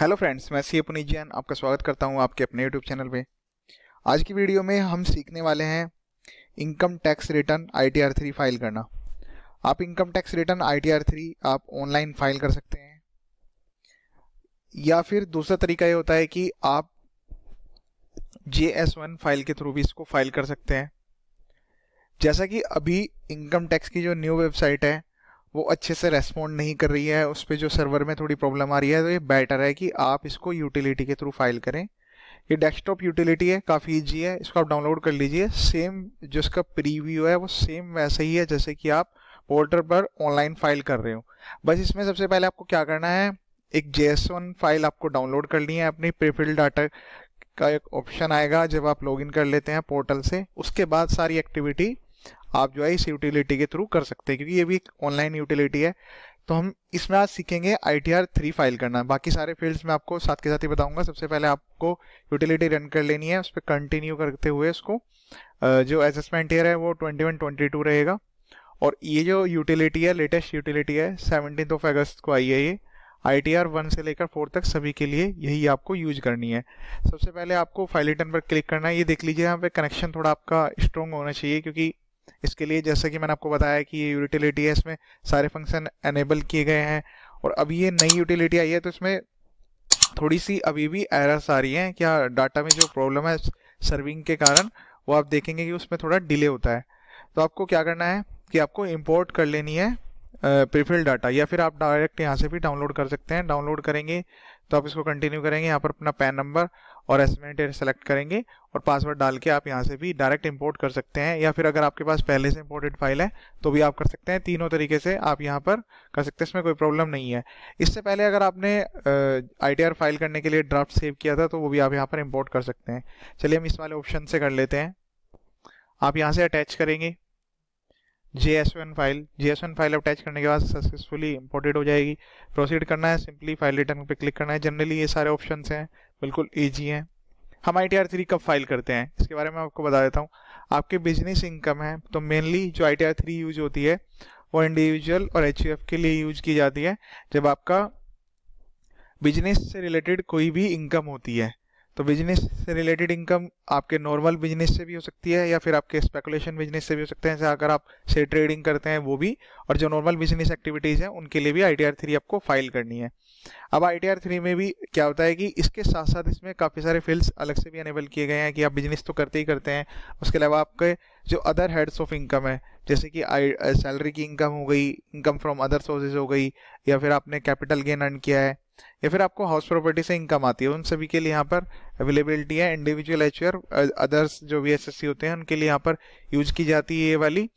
hello friends मैं सी पुनीत जैन आपका स्वागत करता हूं आपके अपने यूट्यूब चैनल पे आज की वीडियो में हम सीखने वाले हैं income tax return I T R three file करना आप income tax return I T R three आप ऑनलाइन फाइल कर सकते हैं या फिर दूसरा तरीका ये होता है कि आप जे एस वन फाइल के थ्रू भी इसको फाइल कर सकते हैं जैसा कि अभी इनकम टैक्स की जो न्यू वेबसाइट है वो अच्छे से रेस्पॉन्ड नहीं कर रही है उस पर जो सर्वर में थोड़ी प्रॉब्लम आ रही है तो ये बेटर है कि आप इसको यूटिलिटी के थ्रू फाइल करें ये डेस्कटॉप यूटिलिटी है काफ़ी ईजी है इसको आप डाउनलोड कर लीजिए सेम जो इसका प्रीव्यू है वो सेम वैसे ही है जैसे कि आप पोर्टल पर ऑनलाइन फाइल कर रहे हो बस इसमें सबसे पहले आपको क्या करना है एक जे फाइल आपको डाउनलोड करनी है अपनी प्रीफिल्ड डाटा का एक ऑप्शन आएगा जब आप लॉगिन कर लेते हैं पोर्टल से उसके बाद सारी एक्टिविटी आप जो है इस यूटिलिटी के थ्रू कर सकते हैं क्योंकि ये भी एक ऑनलाइन यूटिलिटी है तो हम इसमें आज सीखेंगे I T R three file करना बाकी सारे फील्ड्स में आपको साथ के साथ ही बताऊंगा सबसे पहले आपको यूटिलिटी रन कर लेनी है उस पर कंटिन्यू करते हुए इसको जो एसेसमेंट ईयर है वो ट्वेंटी वन ट्वेंटी टू रहेगा और ये जो यूटिलिटी है लेटेस्ट यूटिलिटी है सेवनटीन ऑफ अगस्त को आई है ये आई टी आर वन से लेकर फोर तक सभी के लिए यही आपको यूज करनी है सबसे पहले आपको फाइल रिटर्न पर क्लिक करना है ये देख लीजिए यहाँ पे कनेक्शन थोड़ा आपका स्ट्रॉन्ग होना चाहिए क्योंकि इसके लिए जैसा कि मैंने आपको बताया कि ये यूटिलिटी है इसमें सारे फंक्शन एनेबल किए गए हैं और अभी ये नई यूटिलिटी आई है तो इसमें थोड़ी सी अभी भी एरर्स आ रही हैं क्या हाँ, डाटा में जो प्रॉब्लम है सर्विंग के कारण वो आप देखेंगे कि उसमें थोड़ा डिले होता है तो आपको क्या करना है कि आपको इम्पोर्ट कर लेनी है प्रीफिल्ड डाटा या फिर आप डायरेक्ट यहाँ से भी डाउनलोड कर सकते हैं डाउनलोड करेंगे तो आप इसको कंटिन्यू करेंगे यहाँ पर अपना पैन नंबर और एस्टिमेटर सेलेक्ट करेंगे और पासवर्ड डाल के आप यहाँ से भी डायरेक्ट इंपोर्ट कर सकते हैं या फिर अगर आपके पास पहले से इंपोर्टेड फाइल है तो भी आप कर सकते हैं तीनों तरीके से आप यहाँ पर कर सकते हैं इसमें कोई प्रॉब्लम नहीं है इससे पहले अगर आपने आई फाइल करने के लिए ड्राफ्ट सेव किया था तो वो भी आप यहाँ पर इम्पोर्ट कर सकते हैं चलिए हम इस वाले ऑप्शन से कर लेते हैं आप यहाँ से अटैच करेंगे JSON file JSON file attach करने के बाद सक्सेसफुली इंपोर्टेड हो जाएगी प्रोसीड करना है सिंपली फाइल रिटर्न पे क्लिक करना है जनरली ये सारे ऑप्शन हैं बिल्कुल ईजी हैं हम आई टी आर थ्री कब फाइल करते हैं इसके बारे में आपको बता देता हूँ आपके बिजनेस इनकम है तो मेनली जो I T R three use होती है वो इंडिविजुअल और एच के लिए यूज की जाती है जब आपका बिजनेस से रिलेटेड कोई भी इनकम होती है तो बिजनेस से रिलेटेड इनकम आपके नॉर्मल बिजनेस से भी हो सकती है या फिर आपके स्पेकुलेशन बिजनेस से भी हो सकते हैं अगर आप से ट्रेडिंग करते हैं वो भी और जो नॉर्मल बिजनेस एक्टिविटीज़ हैं उनके लिए भी आई थ्री आपको फाइल करनी है अब आई थ्री में भी क्या होता है कि इसके साथ साथ इसमें काफ़ी सारे फील्ड्स अलग से भी अनेबल किए गए हैं कि आप बिजनेस तो करते ही करते हैं उसके अलावा आपके जो अदर हेड्स ऑफ इनकम है जैसे कि सैलरी की इनकम हो गई इनकम फ्रॉम अदर सोर्सेज हो गई या फिर आपने कैपिटल गेन अर्न किया है या फिर आपको हाउस प्रॉपर्टी से इनकम आती है उन सभी के लिए यहाँ पर अवेलेबिलिटी है इंडिविजुअल एच अदर्स जो भी एस होते हैं उनके लिए यहाँ पर यूज की जाती है ये वाली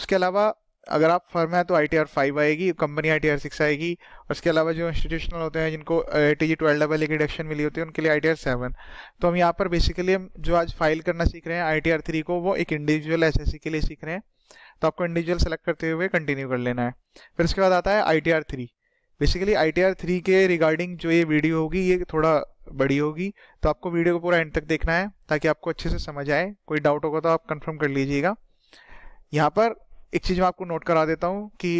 उसके अलावा अगर आप फर्म है तो आई टी आर फाइव आएगी company I T R six आएगी और इसके अलावा जो इंस्टीट्यूशनल होते हैं जिनको टी जी ट्वेल्व डबल की डिडक्शन मिली होती है उनके लिए आई टी आर सेवन तो हम यहाँ पर बेसिकली हम जो आज फाइल करना सीख रहे हैं आई टी आर थ्री को वो एक इंडिविजुअल एस एस सी के लिए सीख रहे हैं तो आपको इंडिविजुअल सेलेक्ट करते हुए कंटिन्यू कर लेना है फिर उसके बाद आता है I T R three basically I T के रिगार्डिंग जो ये वीडियो होगी ये थोड़ा बड़ी होगी तो आपको वीडियो को पूरा एंड तक देखना है ताकि आपको अच्छे से समझ आए कोई डाउट होगा तो आप कंफर्म कर लीजिएगा यहाँ पर एक चीज़ मैं आपको नोट करा देता हूँ कि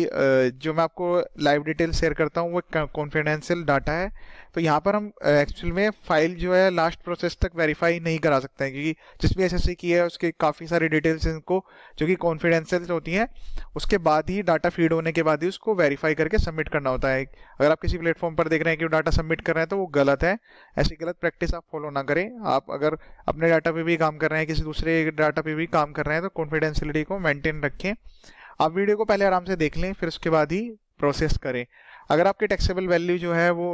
जो मैं आपको लाइव डिटेल शेयर करता हूँ वो कॉन्फिडेंशियल डाटा है तो यहाँ पर हम एक्चुअल में फाइल जो है लास्ट प्रोसेस तक वेरीफाई नहीं करा सकते हैं क्योंकि जिस भी एस की है उसके काफ़ी सारी डिटेल्स इनको जो कि कॉन्फिडेंशियल होती हैं उसके बाद ही डाटा फीड होने के बाद ही उसको वेरीफाई करके सबमिट करना होता है अगर आप किसी प्लेटफॉर्म पर देख रहे हैं कि डाटा सबमिट कर रहे हैं तो वो गलत है ऐसी गलत प्रैक्टिस आप फॉलो ना करें आप अगर अपने डाटा पे भी काम कर रहे हैं किसी दूसरे डाटा पे भी काम कर रहे हैं तो कॉन्फिडेंशियलिटी को मेनटेन रखें आप वीडियो को पहले आराम से देख लें फिर उसके बाद ही प्रोसेस करें अगर आपकी टैक्सेबल वैल्यू जो है वो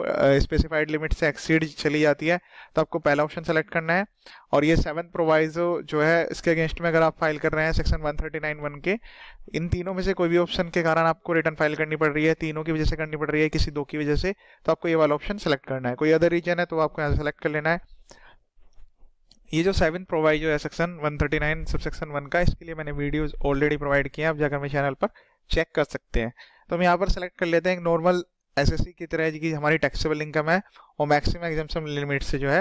स्पेसिफाइड लिमिट से एक्सीड चली जाती है तो आपको पहला ऑप्शन सेलेक्ट करना है और ये सेवन प्रोवाइजो जो है इसके अगेंस्ट में अगर आप फाइल कर रहे हैं section one thirty nine one के इन तीनों में से कोई भी ऑप्शन के कारण आपको रिटर्न फाइल करनी पड़ रही है तीनों की वजह से करनी पड़ रही है किसी दो की वजह से तो आपको ये वाला ऑप्शन सेलेक्ट करना है कोई अदर रीजन है तो आपको यहाँ सेलेक्ट कर लेना है ये जो सेवन प्रोवाइजो है section one sub section one का इसके लिए मैंने वीडियो ऑलरेडी प्रोवाइड किया है आप जाकर मेरे चैनल पर चेक कर सकते हैं तो हम यहाँ पर सेलेक्ट कर लेते हैं एक नॉर्मल एस की तरह की हमारी टैक्सेबल इनकम है और मैक्सिमम एग्जाम लिमिट से जो है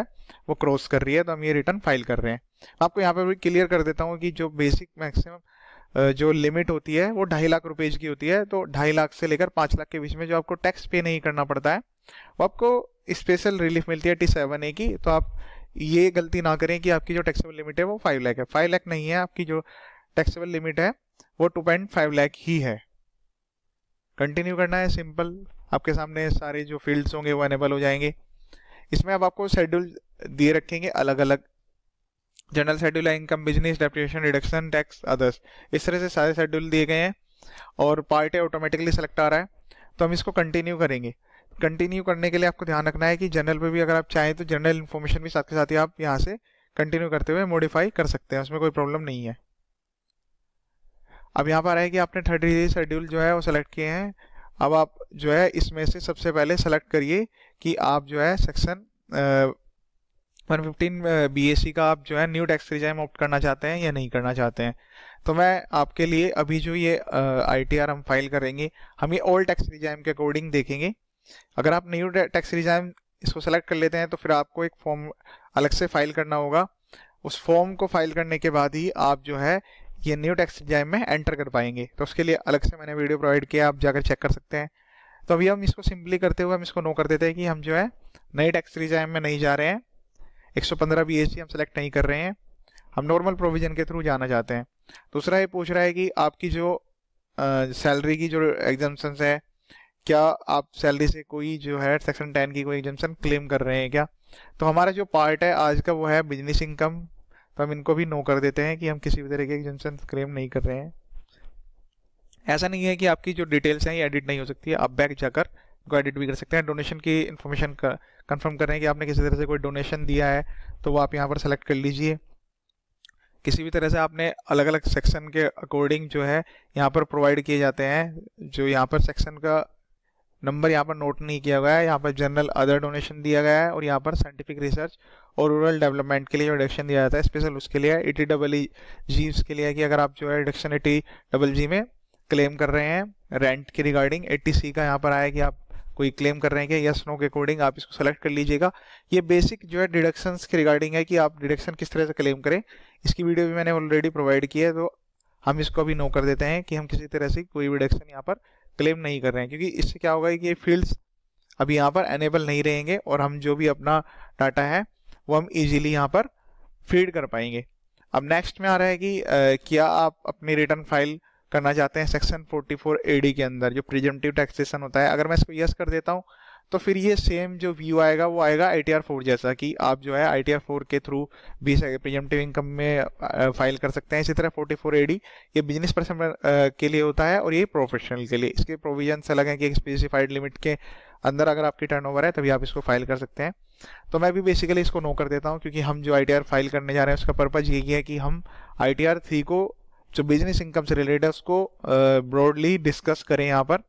वो क्रॉस कर रही है तो हम ये रिटर्न फाइल कर रहे हैं आपको यहाँ पर भी क्लियर कर देता हूँ कि जो बेसिक मैक्सिमम जो लिमिट होती है वो ढाई लाख रुपए की होती है तो ढाई लाख से लेकर पाँच लाख के बीच में जो आपको टैक्स पे नहीं करना पड़ता है वो आपको स्पेशल रिलीफ मिलती है टी सेवन ए की तो आप ये गलती ना करें कि आपकी जो टैक्सेबल लिमिट है वो फाइव लाख है फाइव लाख नहीं है आपकी जो टैक्सेबल लिमिट है वो टू पॉइंट फाइव लाख ही है कंटिन्यू करना है सिंपल आपके सामने सारे जो फील्ड्स होंगे वो अनेबल हो जाएंगे इसमें अब आपको शेड्यूल दिए रखेंगे अलग अलग जनरल शेड्यूल है income business depreciation reduction tax others इस तरह से सारे शेड्यूल दिए गए हैं और पार्ट है ऑटोमेटिकली सेलेक्ट आ रहा है तो हम इसको कंटिन्यू करेंगे कंटिन्यू करने के लिए आपको ध्यान रखना है कि जनरल पे भी अगर आप चाहें तो जनरल इन्फॉर्मेशन भी साथ के साथ ही आप यहाँ से कंटिन्यू करते हुए मॉडिफाई कर सकते हैं उसमें कोई प्रॉब्लम नहीं है अब यहाँ पर है कि आपने थर्टी थ्री शेड्यूल जो है वो सेलेक्ट किए हैं अब आप जो है इसमें से सबसे पहले सेलेक्ट करिए कि आप जो है सेक्शन वन फिफ्टीन बी का आप जो है न्यू टैक्स रिजाइम ऑप्ट करना चाहते हैं या नहीं करना चाहते हैं तो मैं आपके लिए अभी जो ये आई टी आर हम फाइल करेंगे हम ये ओल्ड टैक्स रिजाइम के अकॉर्डिंग देखेंगे अगर आप न्यू टैक्स रिजाइम इसको सेलेक्ट कर लेते हैं तो फिर आपको एक फॉर्म अलग से फाइल करना होगा उस फॉर्म को फाइल करने के बाद ही आप जो है ये न्यू टेक्स एग्जाम में एंटर कर पाएंगे तो उसके लिए अलग से मैंने वीडियो प्रोवाइड किया आप जाकर चेक कर सकते हैं तो अभी हम इसको सिंपली करते हुए हम इसको नो कर देते हैं कि हम जो है नए टैक्स एग्जाम में नहीं जा रहे हैं 115 सौ बीएससी हम सेलेक्ट नहीं कर रहे हैं हम नॉर्मल प्रोविजन के थ्रू जाना चाहते हैं दूसरा ये पूछ रहा है कि आपकी जो सैलरी की जो एग्जाम्सन है क्या आप सैलरी से कोई जो है सेक्शन टेन की कोई एग्जाम्सन क्लेम कर रहे हैं क्या तो हमारा जो पार्ट है आज का वो है बिजनेस इनकम तो हम इनको भी नो कर देते हैं कि हम किसी भी तरीके की जंक्शन क्लेम नहीं कर रहे हैं ऐसा नहीं है कि आपकी जो डिटेल्स हैं ये एडिट नहीं हो सकती है आप बैक जाकर इनको एडिट भी कर सकते हैं डोनेशन की इन्फॉर्मेशन कन्फर्म कर रहे हैं कि आपने किसी तरह से कोई डोनेशन दिया है तो वो आप यहाँ पर सेलेक्ट कर लीजिए किसी भी तरह से आपने अलग अलग सेक्शन के अकॉर्डिंग जो है यहाँ पर प्रोवाइड किए जाते हैं जो यहाँ पर सेक्शन का नंबर यहाँ पर नोट नहीं किया गया है यहाँ पर जनरल अदर डोनेशन दिया गया है और यहाँ पर साइंटिफिक रिसर्च और रूरल डेवलपमेंट के लिए जो दिया जाता है स्पेशल उसके लिए ए टी डबल ई जी के लिए कि अगर आप जो है deduction eighty double G में क्लेम कर रहे हैं रेंट के रिगार्डिंग ए टी सी का यहाँ पर आया कि आप कोई क्लेम कर रहे हैं कि यस नो के अकॉर्डिंग आप इसको सेलेक्ट कर लीजिएगा ये बेसिक जो है डिडक्शन के रिगार्डिंग है कि आप डिडक्शन किस तरह से क्लेम करें इसकी वीडियो भी मैंने ऑलरेडी प्रोवाइड की है तो हम इसको अभी नो कर देते हैं कि हम किसी तरह से कोई डिडक्शन यहाँ पर क्लेम नहीं कर रहे हैं क्योंकि इससे क्या होगा कि ये फील्ड्स अभी यहाँ पर एनेबल नहीं रहेंगे और हम जो भी अपना डाटा है वो हम इजीली यहाँ पर फीड कर पाएंगे अब नेक्स्ट में आ रहा है कि आ, क्या आप अपनी रिटर्न फाइल करना चाहते हैं सेक्शन 44 एडी के अंदर जो प्रिजेंटिव टैक्सेशन होता है अगर मैं इसको यस कर देता हूँ तो फिर ये सेम जो व्यू आएगा वो आएगा आई टी आर फोर जैसा कि आप जो है आई टी आर फोर के थ्रू बीस प्रियमटिव इनकम में फाइल कर सकते हैं इसी तरह forty four A D business person के लिए होता है और ये प्रोफेशनल के लिए इसके प्रोविजन अलग हैं कि स्पेसिफाइड लिमिट के अंदर अगर आपकी टर्नओवर है तभी आप इसको फाइल कर सकते हैं तो मैं भी बेसिकली इसको नो कर देता हूँ क्योंकि हम जो आई फाइल करने जा रहे हैं उसका पर्पज़ यही है कि हम आई टी आर थ्री को जो बिजनेस इनकम से रिलेटेड उसको ब्रॉडली डिस्कस करें यहाँ पर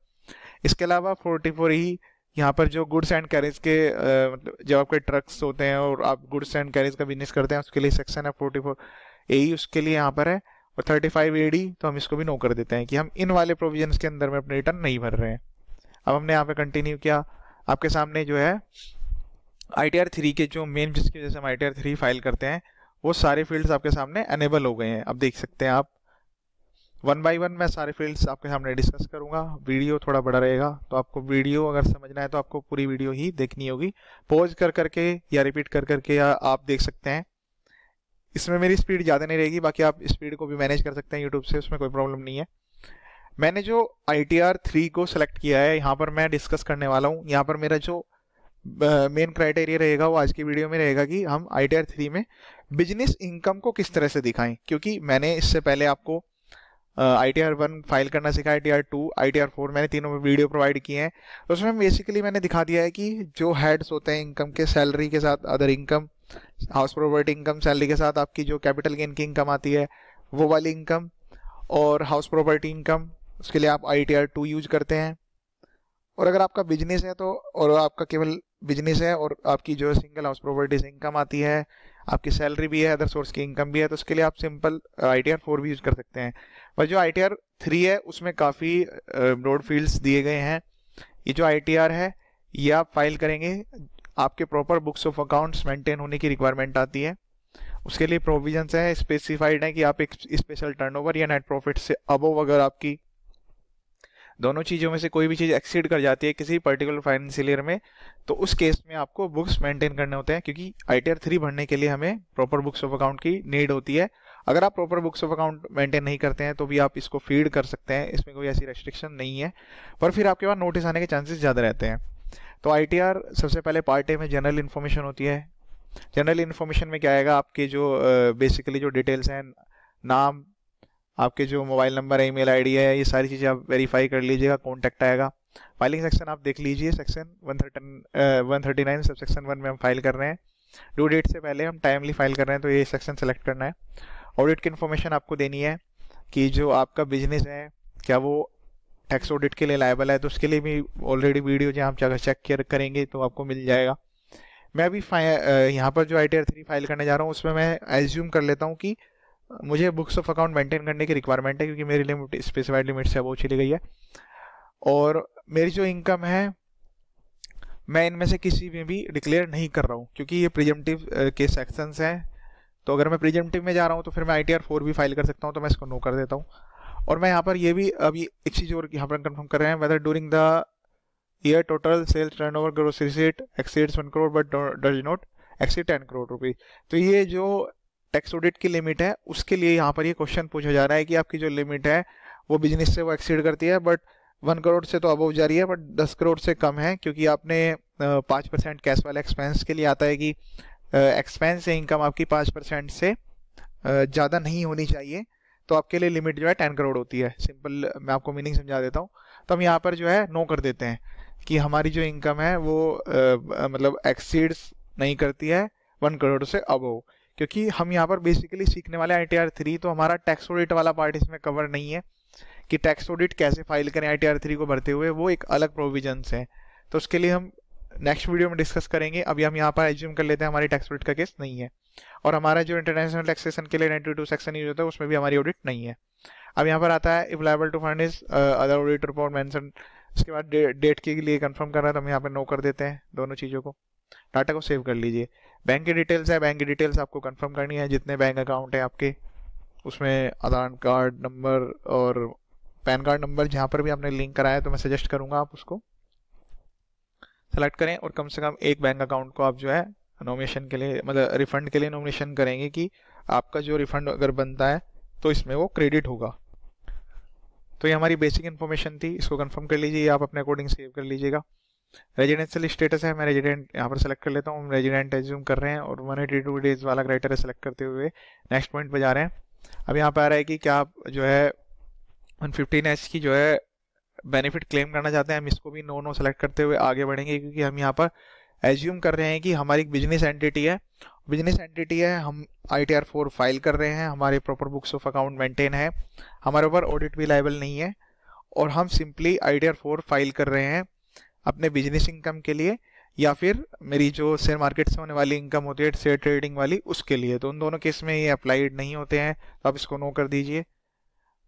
इसके अलावा फोर्टी फोर ई यहाँ पर जो गुड्स एंड कैरेज के मतलब जब आपके ट्रक्स होते हैं और आप गुड्स एंड कैरेज का बिजनेस करते हैं उसके लिए सेक्शन है फोर्टी फोर ए उसके लिए यहाँ पर है और थर्टी फाइव ए डी तो हम इसको भी नो कर देते हैं कि हम इन वाले प्रोविजन के अंदर में अपने रिटर्न नहीं भर रहे हैं अब हमने यहाँ पे कंटिन्यू किया आपके सामने जो है आई टी आर थ्री के जो मेन जिसकी वजह से हम I T R three file करते हैं वो सारे फील्ड्स आपके सामने अनेबल हो गए हैं अब देख सकते हैं आप वन बाय वन मैं सारे फील्ड्स आपके सामने डिस्कस करूंगा वीडियो थोड़ा बड़ा रहेगा तो आपको वीडियो अगर समझना है तो आपको पूरी वीडियो ही देखनी होगी पॉज कर करके या रिपीट कर करके या आप देख सकते हैं इसमें मेरी स्पीड ज़्यादा नहीं रहेगी बाकी आप स्पीड को भी मैनेज कर सकते हैं यूट्यूब से उसमें कोई प्रॉब्लम नहीं है मैंने जो आई टी आर थ्री को सेलेक्ट किया है यहाँ पर मैं डिस्कस करने वाला हूँ यहाँ पर मेरा जो मेन क्राइटेरिया रहेगा वो आज की वीडियो में रहेगा कि हम आई टी आर थ्री में बिजनेस इनकम को किस तरह से दिखाएं क्योंकि मैंने इससे पहले आपको I T R one file करना सीखा I T R two I T R four मैंने तीनों में वीडियो प्रोवाइड किए हैं उसमें बेसिकली मैंने दिखा दिया है कि जो हेड्स होते हैं इनकम के सैलरी के साथ other income house property income salary के साथ आपकी जो कैपिटल गेन की इनकम आती है वो वाली इनकम और हाउस प्रॉपर्टी इनकम उसके लिए आप I T R two use करते हैं और अगर आपका बिजनेस है तो और आपका केवल बिजनेस है और आपकी जो सिंगल हाउस प्रॉपर्टी से इनकम आती है आपकी सैलरी भी है अदर सोर्स की इनकम भी है तो उसके लिए आप simple I T R four भी यूज कर सकते हैं पर जो आई टी आर थ्री है उसमें काफ़ी ब्रॉड फील्ड्स दिए गए हैं ये जो आई टी आर है ये आप फाइल करेंगे आपके proper books of accounts maintain होने की रिक्वायरमेंट आती है उसके लिए प्रोविजंस हैं स्पेसिफाइड हैं कि आप एक स्पेशल टर्नओवर या नेट प्रॉफिट से अबोव अगर आपकी दोनों चीज़ों में से कोई भी चीज़ एक्सीड कर जाती है किसी पर्टिकुलर फाइनेंशियल ईयर में तो उस केस में आपको बुक्स मेंटेन करने होते हैं क्योंकि आई टी आर थ्री भरने के लिए हमें प्रॉपर बुक्स ऑफ अकाउंट की नीड होती है अगर आप proper books of account maintain नहीं करते हैं तो भी आप इसको फीड कर सकते हैं इसमें कोई ऐसी रेस्ट्रिक्शन नहीं है पर फिर आपके पास नोटिस आने के चांसेस ज़्यादा रहते हैं तो आई सबसे पहले पार्ट ए में जनरल इन्फॉर्मेशन होती है जनरल इन्फॉर्मेशन में क्या आएगा आपके जो बेसिकली uh, जो डिटेल्स हैं नाम आपके जो मोबाइल नंबर है ईमेल आईडी है ये सारी चीज़ें आप वेरीफाई कर लीजिएगा कॉन्टैक्ट आएगा फाइलिंग सेक्शन आप देख लीजिए section one thirteen one thirty nine sub section one में हम फाइल कर रहे हैं डू डेट से पहले हम टाइमली फाइल कर रहे हैं तो ये सेक्शन सेलेक्ट करना है ऑडिट की इन्फॉर्मेशन आपको देनी है कि जो आपका बिजनेस है क्या वो टैक्स ऑडिट के लिए लाइबल है तो उसके लिए भी ऑलरेडी वीडियो जहाँ हम चेक करेंगे तो आपको मिल जाएगा मैं अभी यहाँ पर जो I T R three file करने जा रहा हूँ उसमें मैं एज्यूम कर लेता हूँ कि मुझे बुक्स ऑफ अकाउंट मेंटेन करने की रिक्वायरमेंट है क्योंकि मेरी लिमिट स्पेसिफाइड लिमिट्स है वो चली गई है और मेरी जो इनकम है मैं इनमें से किसी में भी डिक्लेयर नहीं कर रहा हूँ क्योंकि ये प्रिजमटिव के सेक्शंस हैं तो अगर मैं प्रीजेंटिव में जा रहा हूँ तो फिर मैं आई टी आर फोर भी फाइल कर सकता हूँ तो मैं इसको नो कर देता हूँ और मैं यहाँ पर ये भी अभी एक चीज़ और यहाँ पर कन्फर्म कर रहे हैं whether during the year total sales turnover gross receipt exceeds one crore but does not exceed ten crore rupees तो ये जो टैक्स ऑडिट की लिमिट है उसके लिए यहाँ पर ये क्वेश्चन पूछा जा रहा है कि आपकी जो लिमिट है वो बिजनेस से वो एक्सीड करती है बट वन करोड़ से तो अबव जा रही है बट दस करोड़ से कम है क्योंकि आपने पाँच परसेंट कैश वाले एक्सपेंस के लिए आता है कि एक्सपेंस या इनकम आपकी पाँच परसेंट से ज़्यादा नहीं होनी चाहिए तो आपके लिए लिमिट जो है टेन करोड़ होती है सिंपल मैं आपको मीनिंग समझा देता हूँ तो हम यहाँ पर जो है नो कर देते हैं कि हमारी जो इनकम है वो आ, मतलब एक्सीड्स नहीं करती है वन करोड़ से अब क्योंकि हम यहाँ पर बेसिकली सीखने वाले आई टी आर थ्री तो हमारा टैक्स ऑडिट वाला पार्ट इसमें कवर नहीं है कि टैक्स ऑडिट कैसे फाइल करें आई टी आर थ्री को भरते हुए वो एक अलग प्रोविजन है तो उसके लिए हम नेक्स्ट वीडियो में डिस्कस करेंगे अभी हम यहाँ पर एज्यूम कर लेते हैं हमारी टैक्स ऑडिट का केस नहीं है और हमारा जो इंटरनेशनल टैक्सेशन के लिए नाइन्टी टू सेक्शन यूज होता है उसमें भी हमारी ऑडिट नहीं है अब यहाँ पर आता है available to furnish other audit report mention उसके बाद डेट के लिए कन्फर्म कर रहा है तो हम यहाँ पर नो कर देते हैं दोनों चीज़ों को डाटा को सेव कर लीजिए बैंक की डिटेल्स है बैंक की डिटेल्स आपको कन्फर्म करनी है जितने बैंक अकाउंट है आपके उसमें आधार कार्ड नंबर और पैन कार्ड नंबर जहाँ पर भी आपने लिंक कराया है तो मैं सजेस्ट करूँगा आप उसको सेलेक्ट करें और कम से कम एक बैंक अकाउंट को आप जो है नॉमिनेशन के लिए मतलब रिफंड के लिए नॉमिनेशन करेंगे कि आपका जो रिफंड अगर बनता है तो इसमें वो क्रेडिट होगा तो ये हमारी बेसिक इन्फॉर्मेशन थी इसको कंफर्म कर लीजिए आप अपने अकॉर्डिंग सेव कर लीजिएगा रेजिडेंशियल स्टेटस है मैं रेजिडेंट यहाँ पर सेलेक्ट कर लेता हूँ हम रेजिडेंट एज्यूम कर रहे हैं और वन एटी टू डेज वाला क्राइटेरिया सेलेक्ट करते हुए नेक्स्ट पॉइंट पर जा रहे हैं अब यहाँ पर आ रहा है कि क्या आप जो है वन फिफ्टीन एच की जो है बेनिफिट क्लेम करना चाहते हैं हम इसको भी नो नो सेलेक्ट करते हुए आगे बढ़ेंगे क्योंकि हम यहाँ पर एज्यूम कर रहे हैं कि हमारी एक बिजनेस एंटिटी है बिजनेस एंटिटी है हम I T R four file कर रहे हैं हमारे proper books of account maintain है हमारे ऊपर ऑडिट भी लाइबल नहीं है और हम simply I T R four file कर रहे हैं अपने बिजनेस इनकम के लिए या फिर मेरी जो शेयर मार्केट से होने वाली इनकम होती है शेयर ट्रेडिंग वाली उसके लिए तो उन दोनों केस में ये अप्लाइड नहीं होते हैं तो आप इसको नो कर दीजिए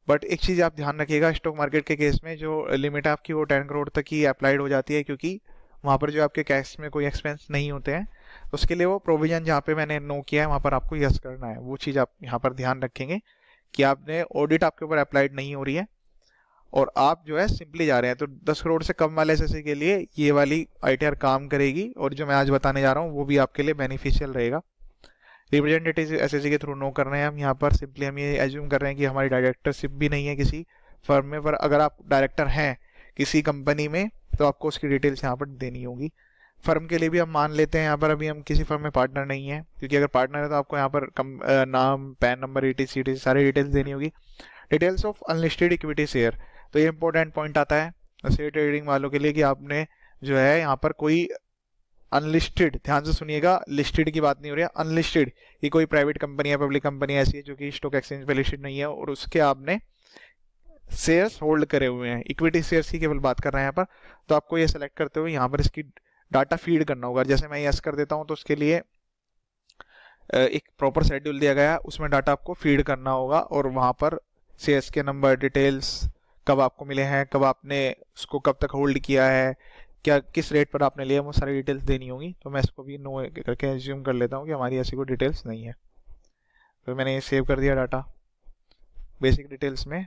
बट एक चीज़ आप ध्यान रखिएगा स्टॉक मार्केट के केस में जो लिमिट आपकी वो टेन करोड़ तक ही अप्लाइड हो जाती है क्योंकि वहाँ पर जो आपके कैश में कोई एक्सपेंस नहीं होते हैं उसके लिए वो प्रोविजन जहाँ पे मैंने नो किया है वहाँ पर आपको यस करना है वो चीज़ आप यहाँ पर ध्यान रखेंगे कि आपने ऑडिट आपके ऊपर अप्लाइड नहीं हो रही है और आप जो है सिंपली जा रहे हैं तो दस करोड़ से कम वाले एस के लिए ये वाली आई काम करेगी और जो मैं आज बताने जा रहा हूँ वो भी आपके लिए बेनिफिशियल रहेगा रिप्रेजेंटेटिव एस के थ्रू नो कर रहे हैं हम यहाँ पर सिंपली हम ये एज्यूम कर रहे हैं कि हमारी डायरेक्टरशिप भी नहीं है किसी फर्म में पर अगर आप डायरेक्टर हैं किसी कंपनी में तो आपको उसकी डिटेल्स यहाँ पर देनी होगी फर्म के लिए भी हम मान लेते हैं यहाँ पर अभी हम किसी फर्म में पार्टनर नहीं है क्योंकि अगर पार्टनर है तो आपको यहाँ पर कम, नाम पैन नंबर ई टी सारी डिटेल्स देनी होगी details of unlisted equity share तो ये इंपॉर्टेंट पॉइंट आता है शेयर ट्रेडिंग वालों के लिए कि आपने जो है यहाँ पर कोई अनलिस्टेड ध्यान से सुनिएगा लिस्टेड की बात नहीं हो रही है अनलिस्टेड ये कोई प्राइवेट कंपनी है पब्लिक कंपनी ऐसी है जो कि स्टॉक एक्सचेंज पे लिस्टेड नहीं है और उसके आपने शेयर्स होल्ड करे हुए हैं इक्विटी शेयर्स की केवल बात कर रहे हैं यहाँ पर तो आपको ये सिलेक्ट करते हुए यहाँ पर इसकी डाटा फीड करना होगा जैसे मैं यस कर देता हूँ तो उसके लिए एक प्रॉपर शेड्यूल दिया गया है उसमें डाटा आपको फीड करना होगा और वहाँ पर शेयर्स के नंबर डिटेल्स कब आपको मिले हैं कब आपने उसको कब तक होल्ड किया है क्या किस रेट पर आपने लिया वो सारी डिटेल्स देनी होगी तो मैं इसको भी नो करके एज्यूम कर लेता हूँ कि हमारी ऐसी कोई डिटेल्स नहीं है तो मैंने ये सेव कर दिया डाटा बेसिक डिटेल्स में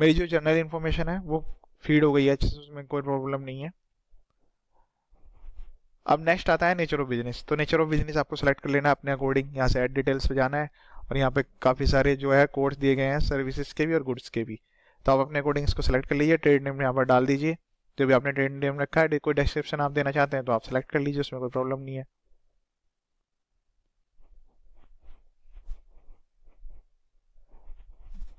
मेरी जो जनरल इन्फॉर्मेशन है वो फीड हो गई है अच्छे से उसमें कोई प्रॉब्लम नहीं है अब नेक्स्ट आता है नेचर ऑफ बिजनेस तो नेचर ऑफ बिजनेस आपको सेलेक्ट कर लेना अपने अकॉर्डिंग यहाँ से एड डिटेल्स पे जाना है और यहाँ पे काफ़ी सारे जो है कोर्स दिए गए हैं सर्विसेज के भी और गुड्स के भी तो आप अपने अकॉर्डिंग इसको सेलेक्ट कर लीजिए ट्रेड नेम यहाँ पर डाल दीजिए जो भी आपने ट्रेड नेम रखा है कोई डिस्क्रिप्शन आप देना चाहते हैं तो आप सेलेक्ट कर लीजिए उसमें कोई प्रॉब्लम नहीं है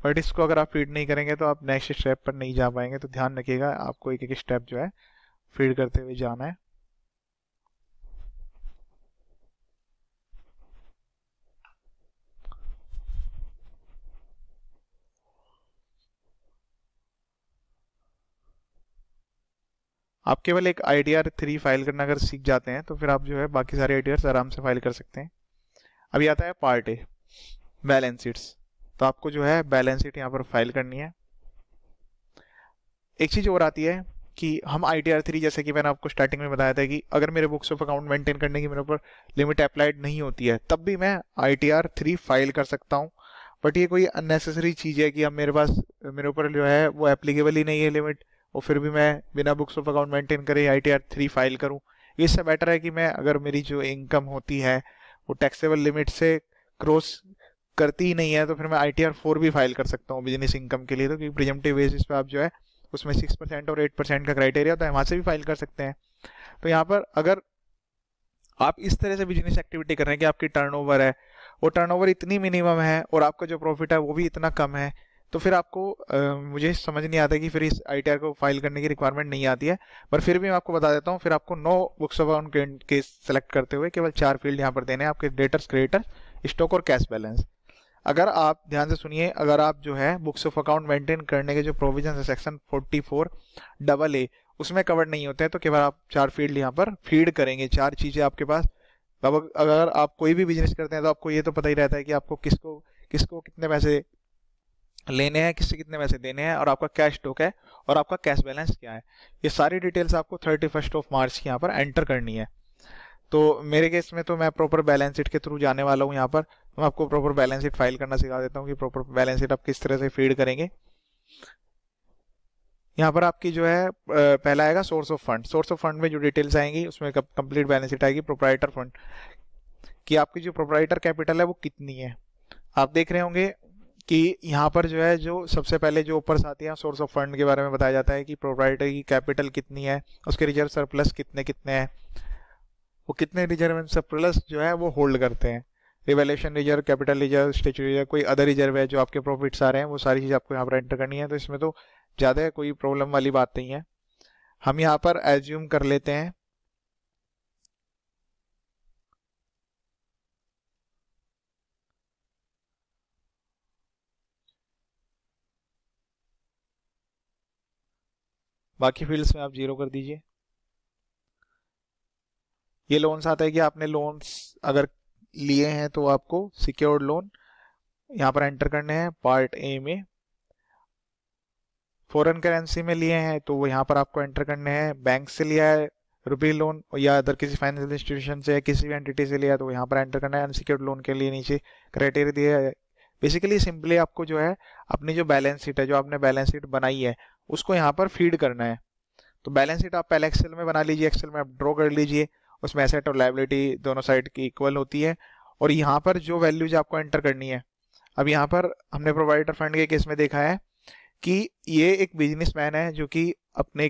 बट इसको अगर आप फीड नहीं करेंगे तो आप नेक्स्ट स्टेप पर नहीं जा पाएंगे तो ध्यान रखिएगा आपको एक एक स्टेप जो है फीड करते हुए जाना है आप केवल एक आई थ्री फाइल करना अगर सीख जाते हैं तो फिर आप जो है बाकी सारे आई आराम से फाइल कर सकते हैं अभी आता है पार्ट ए बैलेंस शीट्स तो आपको जो है बैलेंस शीट यहाँ पर फाइल करनी है एक चीज़ और आती है कि हम आई टी आर थ्री जैसे कि मैंने आपको स्टार्टिंग में बताया था कि अगर मेरे बुक्स ऑफ अकाउंट मेंटेन करने की मेरे ऊपर लिमिट अप्लाइड नहीं होती है तब भी मैं I T R three file कर सकता हूँ बट ये कोई अननेसेसरी चीज़ है कि अब मेरे पास मेरे ऊपर जो है वो एप्लीकेबल ही नहीं है लिमिट और फिर भी मैं बिना बुक्स ऑफ अकाउंट मेंटेन करे I T R three file करूँ इससे बेटर है कि मैं अगर मेरी जो इनकम होती है वो टैक्सेबल लिमिट से क्रॉस करती ही नहीं है तो फिर मैं आई टी आर फोर भी फाइल कर सकता हूँ बिजनेस इनकम के लिए तो क्योंकि प्रिजेंटिव बेसिस पे आप जो है उसमें सिक्स परसेंट और एट परसेंट का क्राइटेरिया होता है वहाँ से भी फाइल कर सकते हैं तो यहाँ पर अगर आप इस तरह से बिजनेस एक्टिविटी कर रहे हैं कि आपकी टर्नओवर है वो टर्नओवर इतनी मिनिमम है और आपका जो प्रॉफिट है वो भी इतना कम है तो फिर आपको आ, मुझे समझ नहीं आता कि फिर इस आई को फाइल करने की रिक्वायरमेंट नहीं आती है पर फिर भी मैं आपको बता देता हूँ फिर आपको no books account case select करते हुए केवल चार फील्ड यहाँ पर देने हैं आपके डेटर्स क्रिएटर स्टॉक और कैश बैलेंस अगर आप ध्यान से सुनिए अगर आप जो है बुक्स ऑफ अकाउंट मेंटेन करने के जो प्रोविजन है सेक्शन फोर्टी डबल ए उसमें कवर नहीं होते हैं तो केवल आप चार फील्ड यहाँ पर फीड करेंगे चार चीज़ें आपके पास अब अगर आप कोई भी बिजनेस करते हैं तो आपको ये तो पता ही रहता है कि आपको किसको किसको कितने पैसे लेने हैं किससे कितने पैसे देने हैं और आपका कैश टोक है और आपका कैश बैलेंस क्या है ये सारी डिटेल्स आपको थर्टी फर्स्ट ऑफ मार्च की यहाँ पर एंटर करनी है तो मेरे केस में तो मैं प्रॉपर बैलेंस शीट के थ्रू जाने वाला हूँ यहाँ पर मैं आपको प्रॉपर बैलेंस शीट फाइल करना सिखा देता हूँ कि प्रॉपर बैलेंस शीट आप किस तरह से फीड करेंगे यहाँ पर आपकी जो है पहला आएगा source of fund source of fund में जो डिटेल्स आएंगी उसमें कंप्लीट बैलेंस शीट आएगी प्रोपराइटर फंड कि आपकी जो प्रोपराइटर कैपिटल है वो कितनी है आप देख रहे होंगे कि यहाँ पर जो है जो सबसे पहले जो ऊपर आते हैं सोर्स ऑफ फंड के बारे में बताया जाता है कि प्रोपराइटर की कैपिटल कितनी है उसके रिजर्व सरप्लस कितने कितने हैं वो कितने रिजर्व सरप्लस जो है वो होल्ड करते हैं रिवेलेशन रिजर्व कैपिटल रिजर्व स्टेच रिजर्व कोई अदर रिजर्व है जो आपके प्रॉफिट्स आ रहे हैं वो सारी चीज़ आपको यहाँ पर एंटर करनी है तो इसमें तो ज़्यादा कोई प्रॉब्लम वाली बात नहीं है हम यहाँ पर एज्यूम कर लेते हैं बाकी फील्ड्स में आप जीरो कर दीजिए ये लोन्स आता है कि आपने लोन्स अगर लिए हैं तो आपको सिक्योर्ड लोन यहाँ पर एंटर करने हैं पार्ट ए में फॉरेन करेंसी में लिए हैं तो यहाँ पर आपको एंटर करने हैं बैंक से लिया है रुपी लोन या अदर किसी फाइनेंशियल इंस्टीट्यूशन से या किसी भी एंटिटी से लिया तो यहाँ पर एंटर करना है अनसिक्योर्ड लोन के लिए नीचे क्राइटेरिया दिया है बेसिकली सिंपली आपको जो है अपनी जो बैलेंस शीट है जो आपने बैलेंस शीट बनाई है उसको यहाँ पर फीड करना है तो बैलेंस शीट आप पहले एक्सेल में बना लीजिए एक्सेल में आप ड्रॉ कर लीजिए उसमें एसेट और लाइबिलिटी दोनों साइड की इक्वल होती है और यहाँ पर जो वैल्यूज आपको एंटर करनी है अब यहाँ पर हमने प्रोवाइडर फंड के केस में देखा है कि ये एक मैन है जो कि अपने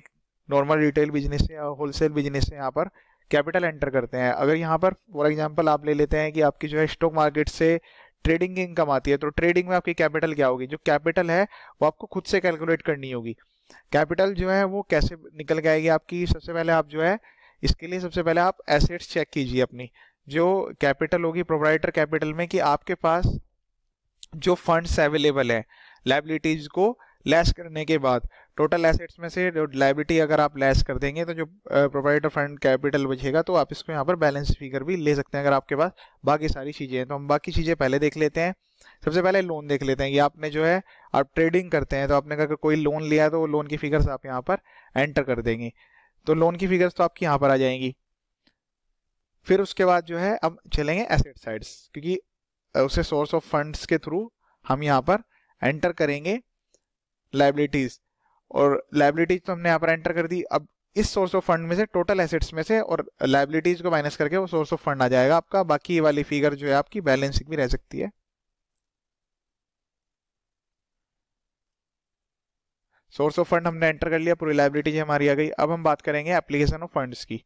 नॉर्मल रिटेल बिजनेस से या होलसेल बिजनेस से यहाँ पर कैपिटल एंटर करते हैं अगर यहाँ पर फॉर एग्जाम्पल आप ले लेते हैं कि आपकी जो है स्टॉक मार्केट से ट्रेडिंग इनकम आती है तो ट्रेडिंग में आपकी कैपिटल क्या होगी जो कैपिटल है वो आपको खुद से कैलकुलेट करनी होगी कैपिटल जो है वो कैसे निकल के आएगी आपकी सबसे पहले आप जो है इसके लिए सबसे पहले आप एसेट्स चेक कीजिए अपनी जो कैपिटल होगी प्रोवाइडर कैपिटल में कि आपके पास जो फंड्स अवेलेबल है लाइबिलिटीज को लेस करने के बाद टोटल एसेट्स में से लाइबिलिटी अगर आप लेस कर देंगे तो जो प्रोवाइडर फंड कैपिटल बचेगा तो आप इसको यहाँ पर बैलेंस फिगर भी ले सकते हैं अगर आपके पास बाकी सारी चीज़ें हैं तो हम बाकी चीज़ें पहले देख लेते हैं सबसे पहले लोन देख लेते हैं ये आपने जो है आप ट्रेडिंग करते हैं तो आपने अगर कोई लोन लिया तो लोन की फिगर्स आप यहाँ पर एंटर कर देंगे तो लोन की फिगर्स तो आपकी यहाँ पर आ जाएंगी फिर उसके बाद जो है अब चलेंगे एसेट साइड्स क्योंकि उसे सोर्स ऑफ फंड्स के थ्रू हम यहाँ पर एंटर करेंगे लाइबिलिटीज़ और लाइबिलिटीज तो हमने यहाँ पर एंटर कर दी अब इस सोर्स ऑफ फंड में से टोटल एसेट्स में से और लाइबिलिटीज को माइनस करके वो सोर्स ऑफ फंड आ जाएगा आपका बाकी ये वाली फिगर जो है आपकी बैलेंसिंग भी रह सकती है सोर्स ऑफ फंड हमने एंटर कर लिया पूरी लाइबिलिटीज हमारी आ गई अब हम बात करेंगे एप्लीकेशन ऑफ फंड्स की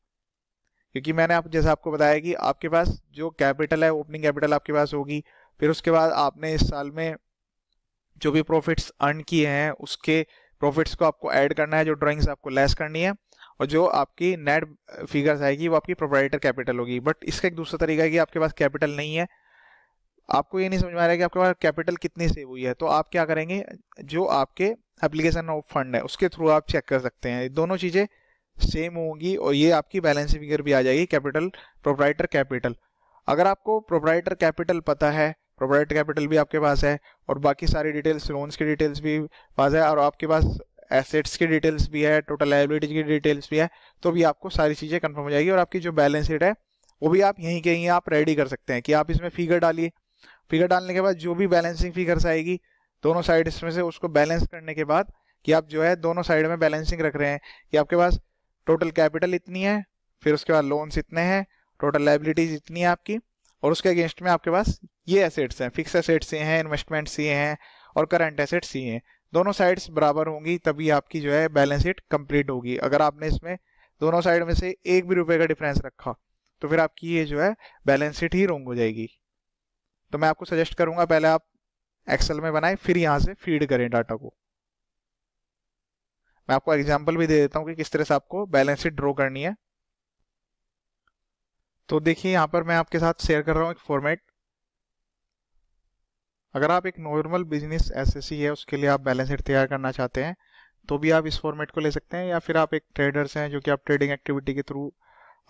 क्योंकि मैंने आप जैसा आपको बताया कि आपके पास जो कैपिटल है ओपनिंग कैपिटल आपके पास होगी फिर उसके बाद आपने इस साल में जो भी प्रॉफिट्स अर्न किए हैं उसके प्रॉफिट्स को आपको ऐड करना है जो ड्राइंग्स आपको लेस करनी है और जो आपकी नेट फिगर्स आएगी वो आपकी प्रोपराइटर कैपिटल होगी बट इसका एक दूसरा तरीका है कि आपके पास कैपिटल नहीं है आपको ये नहीं समझ में आ रहा है कि आपके पास कैपिटल कितनी सेव हुई है तो आप क्या करेंगे जो आपके एप्लीकेशन ऑफ फंड है उसके थ्रू आप चेक कर सकते हैं दोनों चीज़ें सेम होंगी और ये आपकी बैलेंस फिगर भी आ जाएगी कैपिटल प्रोपराइटर कैपिटल अगर आपको प्रोपराइटर कैपिटल पता है प्रोपर्ट कैपिटल भी आपके पास है और बाकी सारी डिटेल्स लोन्स की डिटेल्स भी पास है और आपके पास एसेट्स की डिटेल्स भी है टोटल लाइबिलिटीज की डिटेल्स भी है तो भी आपको सारी चीज़ें कन्फर्म हो जाएगी और आपकी जो बैलेंस शीट है वो भी आप यहीं के यहीं आप रेडी कर सकते हैं कि आप इसमें फिगर डालिए फिगर डालने के बाद जो भी बैलेंसिंग फिगर्स आएगी दोनों साइड इसमें से उसको बैलेंस करने के बाद कि आप जो है दोनों साइड में बैलेंसिंग रख रहे हैं कि आपके पास टोटल कैपिटल इतनी है फिर उसके बाद लोन्स इतने हैं टोटल लाइबिलिटीज इतनी है आपकी और उसके अगेंस्ट में आपके पास ये एसेट्स हैं फिक्स एसेट्स ये हैं इन्वेस्टमेंट्स ये हैं और करंट एसेट्स ये हैं दोनों साइड्स बराबर होंगी तभी आपकी जो है बैलेंस शीट कंप्लीट होगी अगर आपने इसमें दोनों साइड में से एक भी रुपए का डिफरेंस रखा तो फिर आपकी ये जो है बैलेंस शीट ही रोंग हो जाएगी तो मैं आपको सजेस्ट करूंगा पहले आप एक्सेल में बनाएं फिर यहां से फीड करें डाटा को मैं आपको एग्जाम्पल भी दे देता हूँ कि किस तरह से आपको बैलेंस शीट ड्रॉ करनी है तो देखिए यहां पर मैं आपके साथ शेयर कर रहा हूँ एक फॉर्मेट अगर आप एक नॉर्मल बिजनेस एस है उसके लिए आप बैलेंस शीट तैयार करना चाहते हैं तो भी आप इस फॉर्मेट को ले सकते हैं या फिर आप एक ट्रेडर्स हैं जो कि आप ट्रेडिंग एक्टिविटी के थ्रू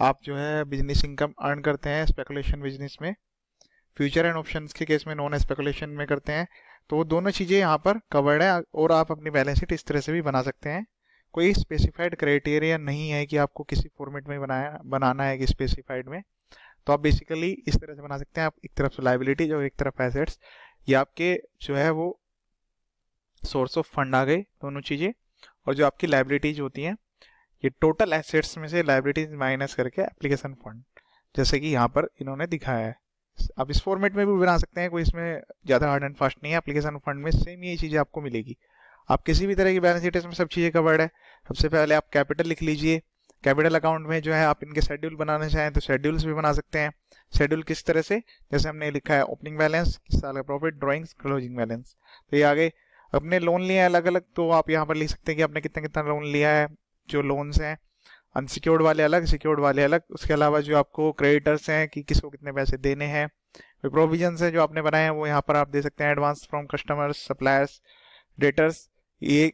आप जो है बिजनेस इनकम अर्न करते हैं स्पेकुलेशन बिजनेस में फ्यूचर एंड ऑप्शन के केस में नॉन स्पेकुलेशन में करते हैं तो वो दोनों चीज़ें यहाँ पर कवर्ड है और आप अपनी बैलेंस शीट इस तरह से भी बना सकते हैं कोई स्पेसिफाइड क्राइटेरिया नहीं है कि आपको किसी फॉर्मेट में बनाया बनाना है कि स्पेसिफाइड में तो आप बेसिकली इस तरह से बना सकते हैं आप एक तरफ लाइबिलिटीज और एक तरफ एसेट्स ये आपके जो है वो सोर्स ऑफ फंड आ गए दोनों चीज़ें और जो आपकी लाइबिलिटीज होती हैं ये टोटल एसेट्स में से लाइबिलिटीज माइनस करके एप्लीकेशन फंड जैसे कि यहाँ पर इन्होंने दिखाया है आप इस फॉर्मेट में भी बना सकते हैं कोई इसमें ज़्यादा हार्ड एंड फास्ट नहीं है एप्लीकेशन फंड में सेम ये चीज़ें आपको मिलेगी आप किसी भी तरह की बैलेंस शीट इसमें सब चीज़ें कवर्ड है सबसे पहले आप कैपिटल लिख लीजिए कैपिटल अकाउंट में जो है आप इनके शेड्यूल बनाने चाहें तो शेड्यूल्स भी बना सकते हैं शेड्यूल किस तरह से जैसे हमने लिखा है ओपनिंग बैलेंस किस साल का प्रॉफिट ड्राइंग्स क्लोजिंग बैलेंस तो ये आगे अपने लोन लिए हैं अलग अलग तो आप यहाँ पर लिख सकते हैं कि आपने कितना कितना लोन लिया है जो लोन्स हैं अनसिक्योर्ड वाले अलग सिक्योर्ड वाले अलग उसके अलावा जो आपको क्रेडिटर्स हैं कि किसको कितने पैसे देने हैं प्रोविजन हैं जो आपने बनाए हैं वो यहाँ पर आप दे सकते हैं advance from customers suppliers debtors ये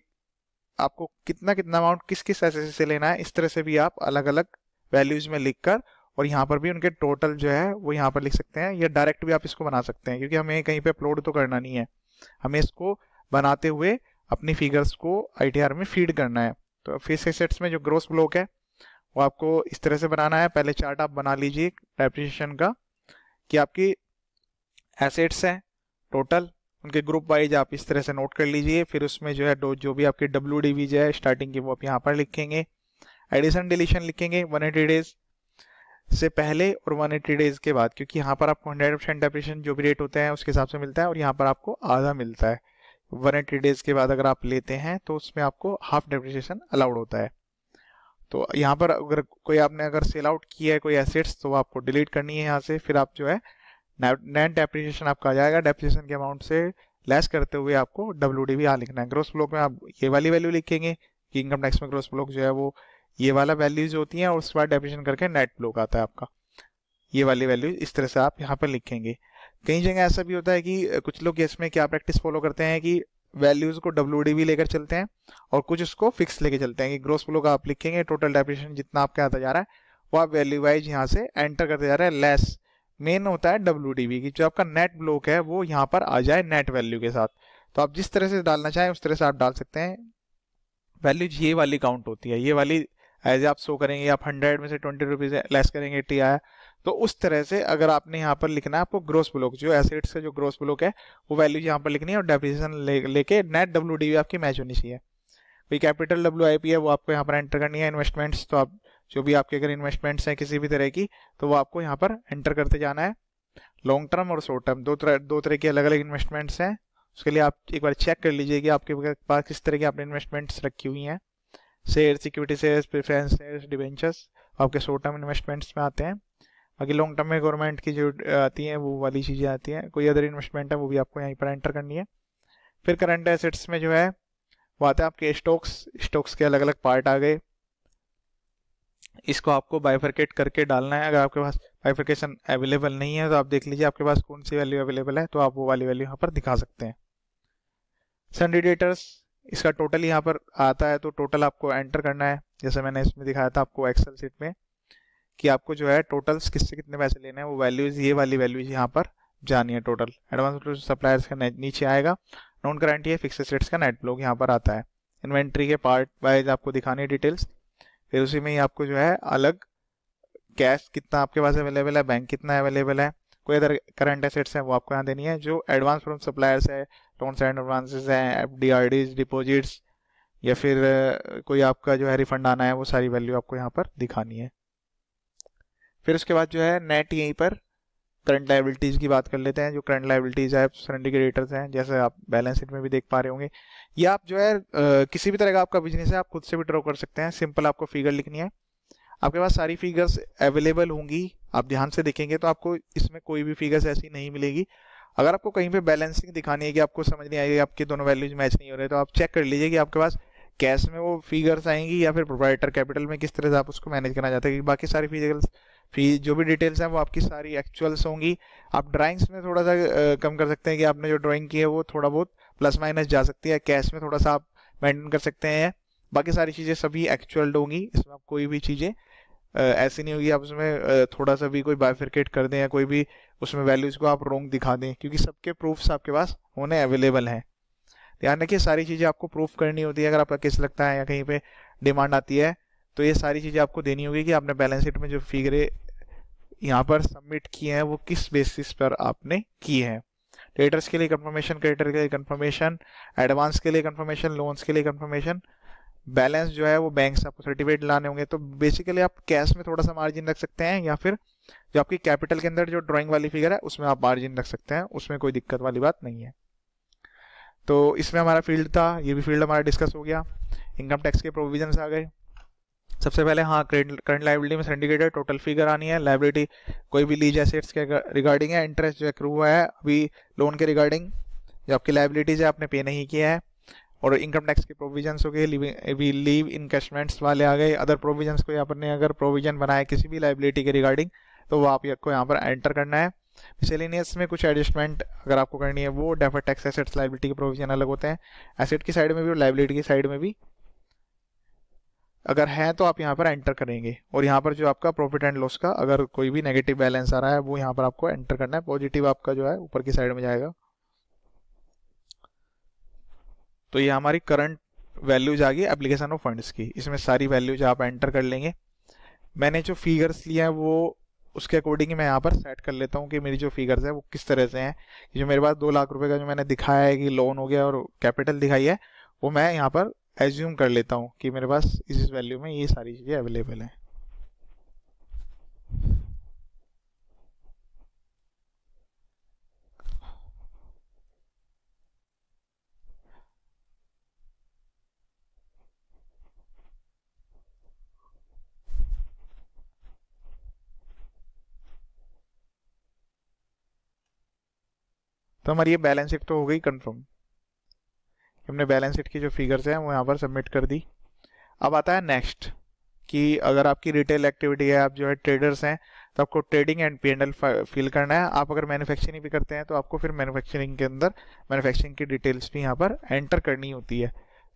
आपको कितना कितना अमाउंट किस किस ऐसे से लेना है इस तरह से भी आप अलग अलग वैल्यूज में लिख कर और यहाँ पर भी उनके टोटल जो है वो यहाँ पर लिख सकते हैं या डायरेक्ट भी आप इसको बना सकते हैं क्योंकि हमें कहीं पे अपलोड तो करना नहीं है हमें इसको बनाते हुए अपनी फिगर्स को आई में फीड करना है तो फेस एसेट्स में जो ग्रोस ब्लॉक है वो आपको इस तरह से बनाना है पहले चार्ट आप बना लीजिए डेप्रिसिएशन का कि आपकी एसेट्स हैं टोटल उनके ग्रुप वाइज आप इस तरह से नोट कर लीजिए फिर उसमें जो है जो भी आपकी डब्ल्यू डी वीज है स्टार्टिंग की वो आप यहाँ पर लिखेंगे एडिशन डिलीशन लिखेंगे 180 डेज से पहले और 180 डेज के बाद क्योंकि यहाँ पर आपको 100 परसेंट डेप्रेशन जो भी रेट होता है उसके हिसाब से मिलता है और यहाँ पर आपको आधा मिलता है 180 डेज के बाद अगर आप लेते हैं तो उसमें आपको हाफ डेप्रेशन अलाउड होता है तो यहाँ पर अगर कोई आपने अगर सेल आउट किया है कोई एसेट्स तो आपको डिलीट करनी है यहाँ से फिर आप जो है नेट डेप्रीशन आपका आ जाएगा डेप्रीशन के अमाउंट से लेस करते हुए आपको डब्ल्यू डी भी यहाँ लिखना है ग्रोस ब्लॉक में आप ये वाली वैल्यू लिखेंगे कि इनकम टैक्स में ग्रोस ब्लॉक जो है वो ये वाला वैल्यूज होती है और उसके बाद डेप्रीशन करके नेट ब्लॉक आता है आपका ये वाली वैल्यू इस तरह से आप यहाँ पर लिखेंगे कई जगह ऐसा भी होता है कि कुछ लोग इसमें क्या प्रैक्टिस फॉलो करते हैं कि वैल्यूज को डब्ल्यू डी भी लेकर चलते हैं और कुछ उसको फिक्स लेके चलते हैं कि ग्रोस ब्लॉक आप लिखेंगे टोटल डेप्रीशन जितना आपके आता जा रहा है वो आप वैल्यू वाइज यहाँ से एंटर करते जा रहे हैं लेस मेन होता है डब्ल्यू की जो आपका नेट ब्लॉक है वो यहाँ पर आ जाए नेट वैल्यू के साथ तो आप जिस तरह से डालना चाहें उस तरह से आप डाल सकते हैं वैल्यू ये वाली काउंट होती है ये वाली एज आप सो करेंगे आप हंड्रेड में से ट्वेंटी रुपीज लेस करेंगे टी आया तो उस तरह से अगर आपने यहाँ पर लिखना है आपको ग्रोस ब्लॉक जो एसेट्स का जो ग्रोस ब्लॉक है वो वैल्यू यहाँ पर लिखनी है और लेके ले, लेके नेट डब्ल्यू आपकी मैच होनी चाहिए कोई कैपिटल डब्ल्यू है वो आपको यहाँ पर एंटर करनी है इन्वेस्टमेंट्स तो आप जो भी आपके अगर इन्वेस्टमेंट्स हैं किसी भी तरह की तो वो आपको यहाँ पर एंटर करते जाना है लॉन्ग टर्म और शॉर्ट टर्म दो तरह दो तरह के अलग अलग इन्वेस्टमेंट्स हैं उसके लिए आप एक बार चेक कर लीजिए कि आपके पास किस तरह की आपने इन्वेस्टमेंट्स रखी हुई हैं share security share preference share debentures आपके शॉर्ट टर्म इन्वेस्टमेंट्स में आते हैं बाकी लॉन्ग टर्म में गवर्नमेंट की जो आती हैं वो वाली चीज़ें आती हैं कोई अदर इन्वेस्टमेंट है वो भी आपको यहीं पर एंटर करनी है फिर करंट एसेट्स में जो है वो आते हैं आपके स्टॉक्स स्टॉक्स के अलग अलग पार्ट आ गए इसको आपको बाइफर्केट करके डालना है अगर आपके पास बाइफर्केशन अवेलेबल नहीं है तो आप देख लीजिए आपके पास कौन सी वैल्यू अवेलेबल है तो आप वो वाली वैल्यू यहाँ पर दिखा सकते हैं सन रेडिएटर्स इसका टोटल यहाँ पर आता है तो टोटल आपको एंटर करना है जैसे मैंने इसमें दिखाया था आपको एक्सेल सीट में कि आपको जो है टोटल्स किससे कितने पैसे लेने हैं वो वैल्यूज ये वाली वैल्यूज यहाँ पर जानी है टोटल एडवांस सप्लायर्स का नीचे आएगा नॉन गारंटी है फिक्स रेट्स का नेट ब्लॉक यहाँ पर आता है इन्वेंट्री के पार्ट वाइज आपको दिखानी है डिटेल्स फिर उसी में ही आपको जो है अलग कैश कितना आपके पास अवेलेबल है बैंक कितना अवेलेबल है कोई अदर करंट एसेट्स हैं वो आपको यहाँ देनी है जो एडवांस फ्रॉम सप्लायर्स है लोन्स एंड एडवांसेस हैं F D R Ds deposits या फिर कोई आपका जो है रिफंड आना है वो सारी वैल्यू आपको यहाँ पर दिखानी है फिर उसके बाद जो है नेट यहीं पर करंट लाइबिलिटीज़ की बात कर लेते हैं जो करंट लाइबिलिटीज़ है सिंडिकेटर्स हैं जैसे आप बैलेंस शीट में भी देख पा रहे होंगे या आप जो है किसी भी तरह का आपका बिजनेस है आप खुद से भी ड्रॉ कर सकते हैं सिंपल आपको फिगर लिखनी है आपके पास सारी फिगर्स अवेलेबल होंगी आप ध्यान से देखेंगे तो आपको इसमें कोई भी फिगर्स ऐसी नहीं मिलेगी अगर आपको कहीं पे बैलेंसिंग दिखानी है कि आपको समझ नहीं आएगी आपके दोनों वैल्यूज मैच नहीं हो रहे तो आप चेक कर लीजिए कि आपके पास कैश में वो फिगर्स आएंगी या फिर प्रोवाइडर कैपिटल में किस तरह से आप उसको मैनेज करना चाहते हैं बाकी सारी फिगर्स फिर जो भी डिटेल्स हैं वो आपकी सारी एक्चुअल्स होंगी आप ड्राइंग्स में थोड़ा सा कम कर सकते हैं कि आपने जो ड्राइंग की है वो थोड़ा बहुत प्लस माइनस जा सकती है कैश में थोड़ा सा आप मेंटेन कर सकते हैं बाकी सारी चीज़ें सभी एक्चुअल होंगी इसमें आप कोई भी चीज़ें ऐसी नहीं होगी आप उसमें थोड़ा सा भी कोई बाइफिकेट कर दें या कोई भी उसमें वैल्यूज़ को आप रोंग दिखा दें क्योंकि सबके प्रूफ्स आपके पास होने अवेलेबल हैं ध्यान रखिए सारी चीज़ें आपको प्रूफ करनी होती है अगर आपका केस लगता है या कहीं पे डिमांड आती है तो ये सारी चीज़ें आपको देनी होगी कि आपने बैलेंस शीट में जो फिगरे यहाँ पर सबमिट किए हैं वो किस बेसिस पर आपने किए हैं क्रेडिटर्स के लिए कंफर्मेशन क्रेडिटर के लिए कंफर्मेशन एडवांस के लिए कंफर्मेशन लोन्स के लिए कंफर्मेशन बैलेंस जो है वो बैंक से आपको सर्टिफिकेट लाने होंगे तो बेसिकली आप कैश में थोड़ा सा मार्जिन रख सकते हैं या फिर जो आपकी कैपिटल के अंदर जो ड्राइंग वाली फिगर है उसमें आप मार्जिन रख सकते हैं उसमें कोई दिक्कत वाली बात नहीं है तो इसमें हमारा फील्ड था ये भी फील्ड हमारा डिस्कस हो गया इनकम टैक्स के प्रोविजन आ गए सबसे पहले हाँ करंट लाइबिलिटी में सिंडिकेटेड टोटल फिगर आनी है लाइबिलिटी कोई भी लीज एसेट्स के रिगार्डिंग है इंटरेस्ट जो एक्रू हुआ है अभी लोन के रिगार्डिंग जो आपकी लाइबिलिटीज है आपने पे नहीं किया है और इनकम टैक्स के प्रोविजन हो गए अभी लीव इनकस्टमेंट्स वाले आ गए अदर प्रोविजन को आपने अगर प्रोविजन बनाया किसी भी लाइबिलिटी के रिगार्डिंग तो वो आपको यहाँ पर एंटर करना है मिसेलिनियस में कुछ एडजस्टमेंट अगर आपको करनी है वो डेफर टैक्स एसेट्स लाइबिलिटी के प्रोविजन अलग होते हैं एसेट की साइड में भी और लाइबिलिटी की साइड में भी अगर है तो आप यहाँ पर एंटर करेंगे और यहाँ पर जो आपका प्रॉफिट एंड लॉस का अगर कोई भी नेगेटिव बैलेंस आ रहा है वो यहाँ पर आपको एंटर करना है पॉजिटिव आपका जो है ऊपर की साइड में जाएगा तो ये हमारी करंट वैल्यूज आ गई एप्लीकेशन ऑफ फंड्स की इसमें सारी वैल्यूज आप एंटर कर लेंगे मैंने जो फिगर्स लिए हैं वो उसके अकॉर्डिंग मैं यहाँ पर सेट कर लेता हूँ कि मेरी जो फिगर्स हैं वो किस तरह से हैं कि जो मेरे पास दो लाख रुपए का जो मैंने दिखाया है कि लोन हो गया और कैपिटल दिखाई है वो मैं यहाँ पर एज्यूम कर लेता हूँ कि मेरे पास इस वैल्यू में ये सारी चीज़ें अवेलेबल हैं तो हमारी ये बैलेंस शीट तो हो गई कंफर्म हमने बैलेंस शीट की जो फिगर्स हैं वो यहाँ पर सबमिट कर दी अब आता है नेक्स्ट कि अगर आपकी रिटेल एक्टिविटी है आप जो है ट्रेडर्स हैं तो आपको trading and P and fill करना है आप अगर मैन्युफैक्चरिंग भी करते हैं तो आपको फिर मैन्युफैक्चरिंग के अंदर मैन्युफैक्चरिंग की डिटेल्स भी यहाँ पर एंटर करनी होती है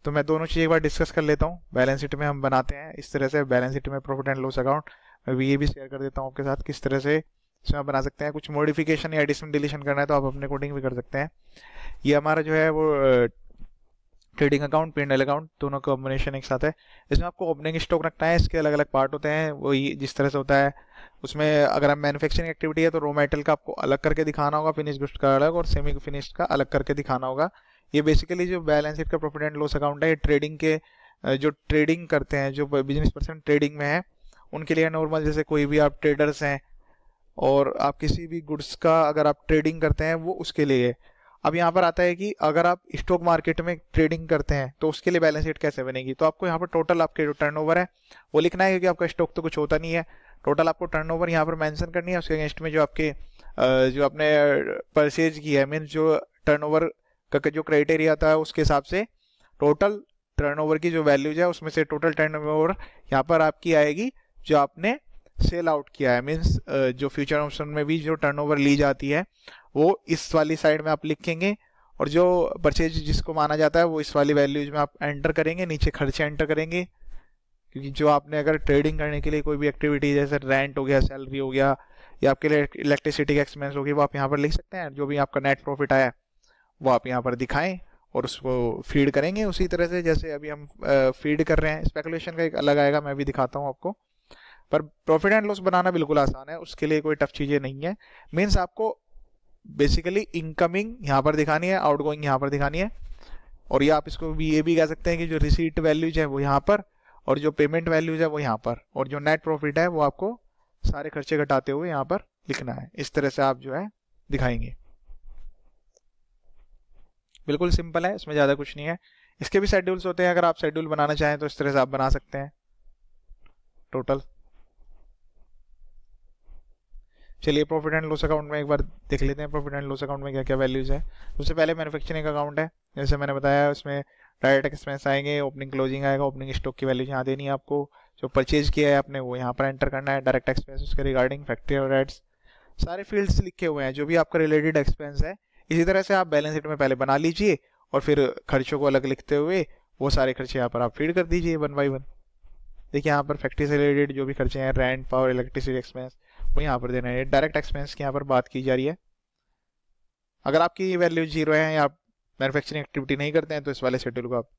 तो मैं दोनों चीज़ें एक बार डिस्कस कर लेता हूँ बैलेंस शीट में हम बनाते हैं इस तरह से बैलेंस शीट में प्रॉफिट एंड लॉस अकाउंट मैं वी ये भी शेयर कर देता हूँ आपके साथ किस तरह से इसमें आप बना सकते हैं कुछ मॉडिफिकेशन या एडिशन डिलीशन करना है तो आप अपने अकॉर्डिंग भी कर सकते हैं ये हमारा जो है वो ट्रेडिंग अकाउंट पी अकाउंट दोनों कॉम्बिनेशन एक साथ है इसमें आपको ओपनिंग स्टॉक रखना है इसके अलग अलग पार्ट होते हैं वो जिस तरह से होता है उसमें अगर आप मैन्युफैक्चरिंग एक्टिविटी है तो रॉ मेटल का आपको अलग करके दिखाना होगा फिनिश गुस्ट का अलग और सेमी फिनिश का अलग करके दिखाना होगा ये बेसिकली जो बैलेंस शीट का प्रॉफिट एंड लॉस अकाउंट है ये ट्रेडिंग के जो ट्रेडिंग करते हैं जो बिजनेस पर्सन ट्रेडिंग में है उनके लिए नॉर्मल जैसे कोई भी आप ट्रेडर्स हैं और आप किसी भी गुड्स का अगर आप ट्रेडिंग करते हैं वो उसके लिए है अब यहाँ पर आता है कि अगर आप स्टॉक मार्केट में ट्रेडिंग करते हैं तो उसके लिए बैलेंस शीट कैसे बनेगी तो आपको यहाँ पर टोटल आपके जो टर्न है वो लिखना है क्योंकि आपका स्टॉक तो कुछ होता नहीं है टोटल आपको टर्न ओवर यहाँ पर मैंशन करनी है उसके अगेंस्ट में जो आपके जो आपने परचेज की है मीन्स जो ओवर का जो क्राइटेरिया था उसके हिसाब से टोटल ओवर की जो वैल्यूज है उसमें से टोटल टर्न ओवर यहाँ पर आपकी आएगी जो आपने सेल आउट किया है मीन्स जो फ्यूचर ऑप्शन में भी जो टर्नओवर ली जाती है वो इस वाली साइड में आप लिखेंगे और जो परचेज जिसको माना जाता है वो इस वाली वैल्यूज में आप एंटर करेंगे नीचे खर्चे एंटर करेंगे क्योंकि जो आपने अगर ट्रेडिंग करने के लिए कोई भी एक्टिविटी जैसे रेंट हो गया सैलरी हो गया या आपके लिए इलेक्ट्रिसिटी का एक्सपेंस हो गया वो आप यहाँ पर लिख सकते हैं जो भी आपका नेट प्रॉफिट आया वो आप यहाँ पर दिखाएं और उसको फीड करेंगे उसी तरह से जैसे अभी हम फीड कर रहे हैं स्पेकुलेशन का एक अलग आएगा मैं भी दिखाता हूँ आपको पर प्रॉफिट एंड लॉस बनाना बिल्कुल आसान है उसके लिए कोई टफ चीज़ें नहीं है मीन्स आपको बेसिकली इनकमिंग यहाँ पर दिखानी है आउट गोइंग यहाँ पर दिखानी है और ये आप इसको भी ये भी कह सकते हैं कि जो रिसीट वैल्यूज है वो यहाँ पर और जो पेमेंट वैल्यूज है वो यहाँ पर और जो नेट प्रॉफिट है वो आपको सारे खर्चे घटाते हुए यहाँ पर लिखना है इस तरह से आप जो है दिखाएंगे बिल्कुल सिंपल है इसमें ज़्यादा कुछ नहीं है इसके भी शेड्यूल्स होते हैं अगर आप शेड्यूल बनाना चाहें तो इस तरह से आप बना सकते हैं टोटल चलिए प्रॉफिट एंड लॉस अकाउंट में एक बार देख लेते हैं प्रॉफिट एंड लॉस अकाउंट में क्या क्या वैल्यूज है सबसे पहले मैनुफेक्चरिंग अकाउंट है जैसे मैंने बताया उसमें डायरेक्ट एक्सपेंस आएंगे ओपनिंग क्लोजिंग आएगा ओपनिंग स्टॉक की वैल्यूज यहाँ देनी है आपको जो परचेज किया है आपने वो यहाँ पर एंटर करना है डायरेक्ट एक्सपेंस उसके रिगार्डिंग फैक्ट्री रेट्स सारे फील्ड्स लिखे हुए हैं जो भी आपका रिलेटेड एक्सपेंस है इसी तरह से आप बैलेंस शीट में पहले बना लीजिए और फिर खर्चों को अलग लिखते हुए वो सारे खर्चे यहाँ पर आप फीड कर दीजिए वन बाई वन देखिए यहाँ पर फैक्ट्री से रिलेटेड जो भी खर्चे हैं रेंट पावर इलेक्ट्रिसिटी एक्सपेंस आपको यहाँ पर देना है डायरेक्ट एक्सपेंस की यहाँ पर बात की जा रही है अगर आपकी ये वैल्यू जीरो है या आप मैनुफैक्चरिंग एक्टिविटी नहीं करते हैं तो इस वाले शेड्यूल को आप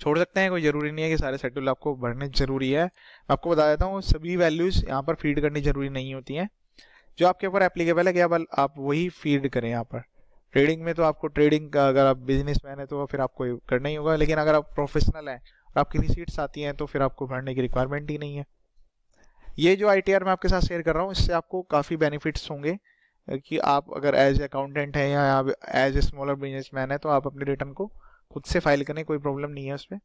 छोड़ सकते हैं कोई ज़रूरी नहीं है कि सारे शेड्यूल आपको भरने ज़रूरी है आपको बता देता हूँ सभी वैल्यूज़ यहाँ पर फीड करनी ज़रूरी नहीं होती हैं जो आपके ऊपर एप्लीकेबल है कि आप, आप वही फीड करें यहाँ पर ट्रेडिंग में तो आपको ट्रेडिंग का अगर आप बिजनेस मैन है तो फिर आपको करना ही होगा लेकिन अगर आप प्रोफेशनल हैं और आपकी रिसीट्स आती हैं तो फिर आपको भरने की रिक्वायरमेंट ही नहीं है ये जो आई मैं आपके साथ शेयर कर रहा हूँ इससे आपको काफ़ी बेनिफिट्स होंगे कि आप अगर एज अकाउंटेंट हैं या as a smaller business man है तो आप अपने रिटर्न को खुद से फाइल करें कोई प्रॉब्लम नहीं है उसमें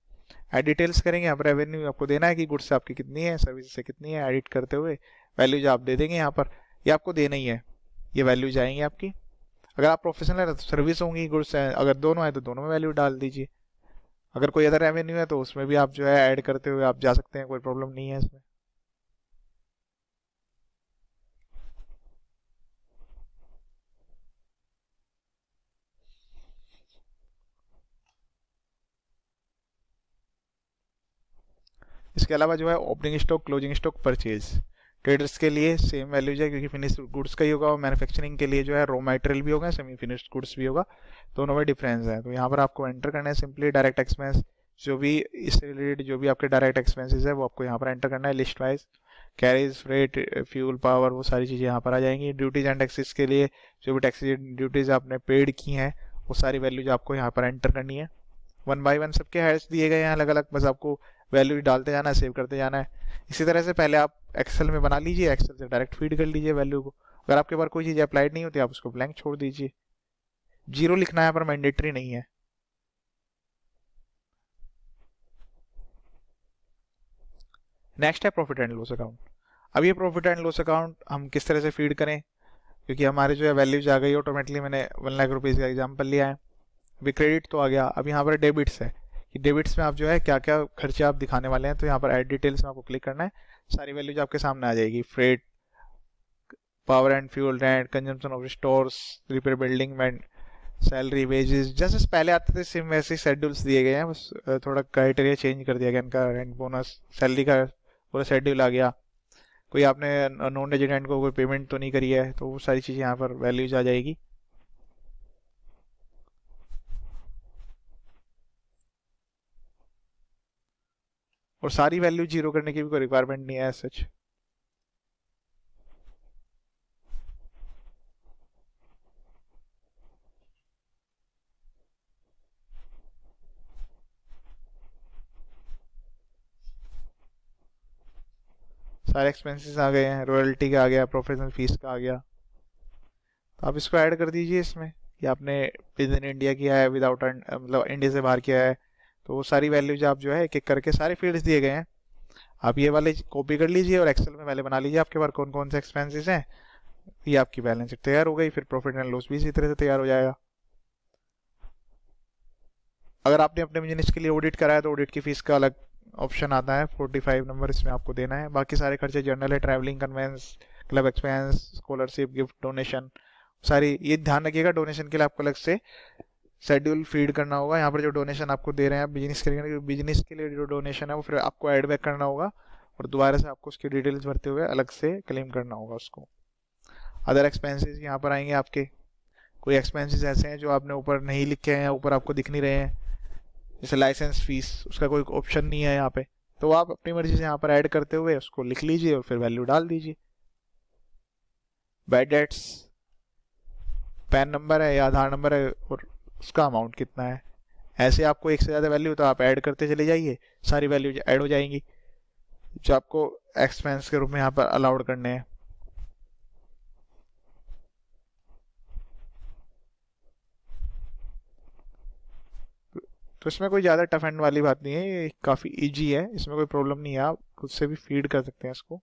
एड डिटेल्स करेंगे यहाँ पर रेवेन्यू आपको देना है कि गुड्स आपकी कितनी है सर्विस से कितनी है एडिट करते हुए वैल्यूज आप दे देंगे यहाँ पर ये आपको देना ही है ये वैल्यूज आएंगी आपकी अगर आप प्रोफेशनल है तो सर्विस होंगी गुड्स हैं अगर दोनों है तो दोनों में वैल्यू डाल दीजिए अगर कोई अदर रेवेन्यू है तो उसमें भी आप जो है ऐड करते हुए आप जा सकते हैं कोई प्रॉब्लम नहीं है इसमें इसके अलावा जो है opening stock closing stock purchase traders के लिए सेम वैल्यूज है क्योंकि फिनिश गुड्स का ही होगा और मैन्युफैक्चरिंग के लिए जो है रॉ मटेरियल भी होगा सेमी फिनिश गुड्स भी होगा दोनों में डिफरेंस है तो यहाँ पर आपको एंटर करना है सिंपली डायरेक्ट एक्सपेंस जो भी इससे रिलेटेड जो भी आपके डायरेक्ट एक्सपेंसिस है वो आपको यहाँ पर एंटर करना है list wise carriage freight fuel power वो सारी चीज़ें यहाँ पर आ जाएंगी ड्यूटीज एंड टैक्सेस के लिए जो भी टैक्सी ड्यूटीज आपने पेड की हैं वो सारी वैल्यूज आपको यहाँ पर एंटर करनी है वन बाई वन सबके हेड्स दिए गए हैं अलग अलग बस आपको वैल्यू डालते जाना है सेव करते जाना है इसी तरह से पहले आप एक्सेल में बना लीजिए एक्सेल से डायरेक्ट फीड कर लीजिए वैल्यू को अगर आपके पास कोई चीज़ अप्लाइड नहीं होती आप उसको ब्लैंक छोड़ दीजिए जीरो लिखना है पर मैंडेटरी नहीं है नेक्स्ट है प्रॉफिट एंड लॉस अकाउंट अब ये प्रॉफिट एंड लॉस अकाउंट हम किस तरह से फीड करें क्योंकि हमारे जो है वैल्यूज आ गई ऑटोमेटिकली मैंने वन लाख रुपीज़ का एग्जाम्पल लिया है अभी क्रेडिट तो आ गया अब यहाँ पर डेबिट्स है कि डेबिट्स में आप जो है क्या क्या खर्चे आप दिखाने वाले हैं तो यहाँ पर एड डिटेल्स में आपको क्लिक करना है सारी वैल्यूज आपके सामने आ जाएगी freight power and fuel rent consumption of store repair building मैंट सैलरी वेजेस जैसे पहले आते थे सिम वैसे ही शेड्यूल्स दिए गए हैं बस थोड़ा क्राइटेरिया चेंज कर दिया गया इनका रेंट बोनस सैलरी का पूरा शेड्यूल आ गया कोई आपने नॉन रेजिडेंट को कोई पेमेंट तो नहीं करी है तो वो सारी चीज़ें यहाँ पर वैल्यूज आ जाएगी और सारी वैल्यू जीरो करने की भी कोई रिक्वायरमेंट नहीं है सच सारे एक्सपेंसेस आ गए हैं रॉयल्टी का आ गया प्रोफेशनल फीस का आ गया तो आप इसको ऐड कर दीजिए इसमें कि आपने विद इन इंडिया किया है विदाउट मतलब इंडिया से बाहर किया है तो वो सारी वैल्यूज आप जो है एक एक करके सारे फील्ड्स दिए गए हैं आप ये वाले कॉपी कर लीजिए और एक्सेल में पहले बना लीजिए आपके पास कौन कौन से एक्सपेंसिस हैं ये आपकी बैलेंस तैयार हो गई फिर प्रॉफिट एंड लॉस भी इसी तरह से तैयार हो जाएगा अगर आपने अपने बिजनेस के लिए ऑडिट कराया तो ऑडिट की फीस का अलग ऑप्शन आता है 45 नंबर इसमें आपको देना है बाकी सारे खर्चे जनरल है travelling conveyance club expense scholarship gift donation सारी ये ध्यान रखिएगा डोनेशन के लिए आपको अलग से शेड्यूल फीड करना होगा यहाँ पर जो डोनेशन आपको दे रहे हैं बिजनेस के बिजनेस के लिए जो डोनेशन है वो फिर आपको एड बैक करना होगा और दोबारा से आपको उसकी डिटेल्स भरते हुए अलग से क्लेम करना होगा उसको अदर एक्सपेंसेस यहाँ पर आएंगे आपके कोई एक्सपेंसेस ऐसे हैं जो आपने ऊपर नहीं लिखे हैं ऊपर आपको दिख नहीं रहे हैं जैसे लाइसेंस फीस उसका कोई ऑप्शन नहीं है यहाँ पे तो आप अपनी मर्जी से यहाँ पर ऐड करते हुए उसको लिख लीजिए और फिर वैल्यू डाल दीजिए बैड डेट्स पैन नंबर है या आधार नंबर है और उसका अमाउंट कितना है ऐसे आपको एक से ज़्यादा वैल्यू तो आप ऐड करते चले जाइए सारी वैल्यू ऐड हो जाएंगी जो आपको एक्सपेंस के रूप में यहाँ पर अलाउड करने हैं तो इसमें कोई ज़्यादा टफ एंड वाली बात नहीं है ये काफ़ी इजी है इसमें कोई प्रॉब्लम नहीं है आप खुद से भी फीड कर सकते हैं इसको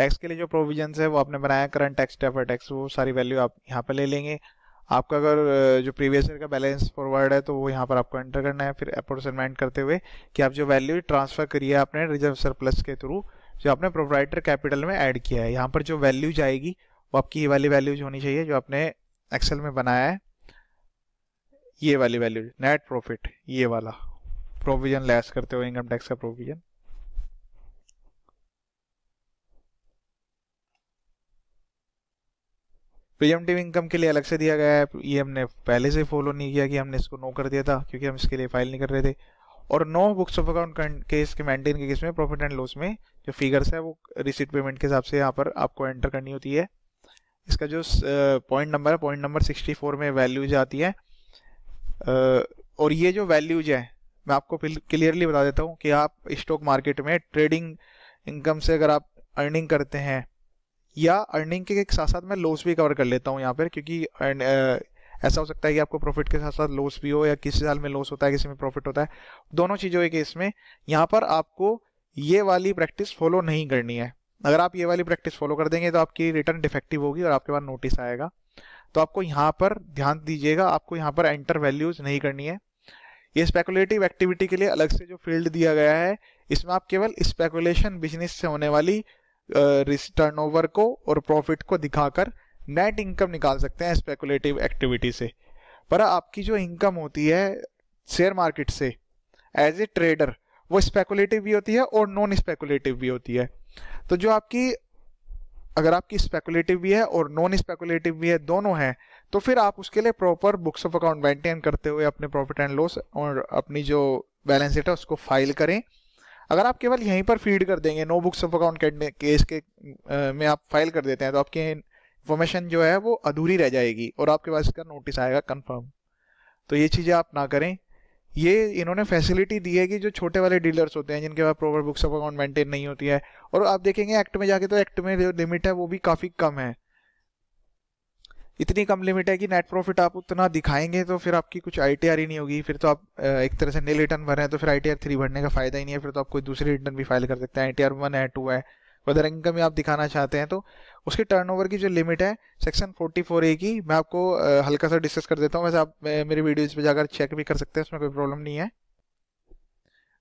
टैक्स के लिए जो प्रोविजन है वो आपने बनाया करंट टैक्स डेफर टैक्स वो सारी वैल्यू आप यहाँ पर ले लेंगे आपका अगर जो प्रीवियस ईयर का बैलेंस फॉरवर्ड है तो वो यहाँ पर आपको एंटर करना है फिर अप्रोसमेंट करते हुए कि आप जो वैल्यू ट्रांसफर करिए आपने रिजर्व सरप्लस के थ्रू जो आपने प्रोप्राइटर कैपिटल में ऐड किया है यहाँ पर जो वैल्यू जाएगी वो आपकी ये वाली वैल्यूज होनी चाहिए जो आपने एक्सेल में बनाया है ये वाली वैल्यू नेट प्रॉफिट ये वाला प्रोविजन लेस करते हुए इनकम टैक्स का प्रोविजन प्रियमटिव इनकम के लिए अलग से दिया गया है ये हमने पहले से फॉलो नहीं किया कि हमने इसको नो कर दिया था क्योंकि हम इसके लिए फाइल नहीं कर रहे थे और नो बुक्स ऑफ अकाउंट के इसके मेंटेन के किस में प्रॉफिट एंड लॉस में जो फिगर्स है वो रिसीट पेमेंट के हिसाब से यहाँ पर आपको एंटर करनी होती है इसका जो पॉइंट नंबर है पॉइंट नंबर 64 में वैल्यूज आती है और ये जो वैल्यूज है मैं आपको क्लियरली बता देता हूँ कि आप स्टॉक मार्केट में ट्रेडिंग इनकम से अगर आप अर्निंग करते हैं या अर्निंग के साथ साथ मैं लॉस भी कवर कर लेता हूँ यहाँ पर क्योंकि uh, ऐसा हो सकता है कि आपको प्रॉफिट के साथ साथ लॉस भी हो या किसी साल में लॉस होता है किसी में प्रॉफिट होता है दोनों चीज़ों के इसमें यहाँ पर आपको ये वाली प्रैक्टिस फॉलो नहीं करनी है अगर आप ये वाली प्रैक्टिस फॉलो कर देंगे तो आपकी रिटर्न डिफेक्टिव होगी और आपके पास नोटिस आएगा तो आपको यहाँ पर ध्यान दीजिएगा आपको यहाँ पर एंटर वैल्यूज नहीं करनी है ये स्पेकुलेटिव एक्टिविटी के लिए अलग से जो फील्ड दिया गया है इसमें आप केवल स्पेकुलेशन बिजनेस से होने वाली टर्नओवर को और प्रॉफिट को दिखाकर नेट इनकम निकाल सकते हैं स्पेकुलेटिव एक्टिविटी से पर आपकी जो इनकम होती है शेयर मार्केट से एज ए ट्रेडर वो स्पेकुलेटिव भी होती है और नॉन स्पेकुलेटिव भी होती है तो जो आपकी अगर आपकी स्पेकुलेटिव भी है और नॉन स्पेकुलेटिव भी है दोनों हैं तो फिर आप उसके लिए proper books of account maintain करते हुए अपने प्रॉफिट एंड लॉस और अपनी जो बैलेंस शीट है उसको फाइल करें अगर आप केवल यहीं पर फीड कर देंगे no books of account case के में आप फाइल कर देते हैं तो आपकी इन्फॉर्मेशन जो है वो अधूरी रह जाएगी और आपके पास इसका नोटिस आएगा कन्फर्म तो ये चीज़ें आप ना करें ये इन्होंने फैसिलिटी दी है कि जो छोटे वाले डीलर्स होते हैं जिनके पास proper books of account maintain नहीं होती है और आप देखेंगे एक्ट में जाके तो एक्ट में जो लिमिट है वो भी काफ़ी कम है इतनी कम लिमिट है कि नेट प्रॉफिट आप उतना दिखाएंगे तो फिर आपकी कुछ आई ही नहीं होगी फिर तो आप एक तरह से नील रिटर्न भर रहे हैं तो फिर आई टी आर थ्री भरने का फायदा ही नहीं है फिर तो आप कोई दूसरी रिटर्न भी फाइल कर सकते हैं आई टी आर वन है टू है वर इनकम आप दिखाना चाहते हैं तो उसके टर्नओवर की जो लिमिट है सेक्शन 44 ए की मैं आपको हल्का सा डिस्कस कर देता हूँ वैसे आप मेरे वीडियोज पे जाकर चेक भी कर सकते हैं उसमें कोई प्रॉब्लम नहीं है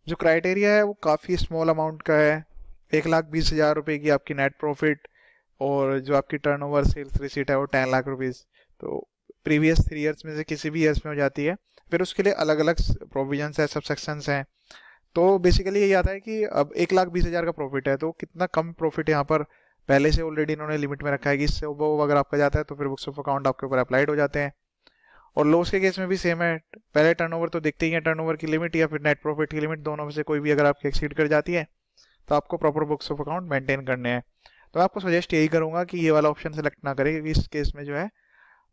जो क्राइटेरिया है वो काफ़ी स्मॉल अमाउंट का है एक लाख बीस हज़ार रुपये की आपकी नेट प्रॉफिट और जो आपकी टर्नओवर सेल्स रिसीट है वो टेन लाख रुपीज़ तो प्रीवियस थ्री ईयर्स में से किसी भी ईयर्स में हो जाती है फिर उसके लिए अलग अलग प्रोविजन है सबसेक्शंस हैं तो बेसिकली ये आता है कि अब एक लाख बीस हज़ार का प्रॉफिट है तो कितना कम प्रॉफिट यहाँ पर पहले से ऑलरेडी इन्होंने लिमिट में रखा है कि इससे वो अगर आपका जाता है तो फिर बुक्स ऑफ अकाउंट आपके ऊपर अप्लाइड हो जाते हैं और लॉस के केस में भी सेम है पहले टर्नओवर तो देखते ही है टर्नओवर की लिमिट या फिर नेट प्रॉफिट की लिमिट दोनों में से कोई भी अगर आपकी एक्सीड कर जाती है तो आपको proper books of account maintain करने हैं तो आपको सजेस्ट यही करूँगा कि ये वाला ऑप्शन सेलेक्ट ना करें क्योंकि इस केस में जो है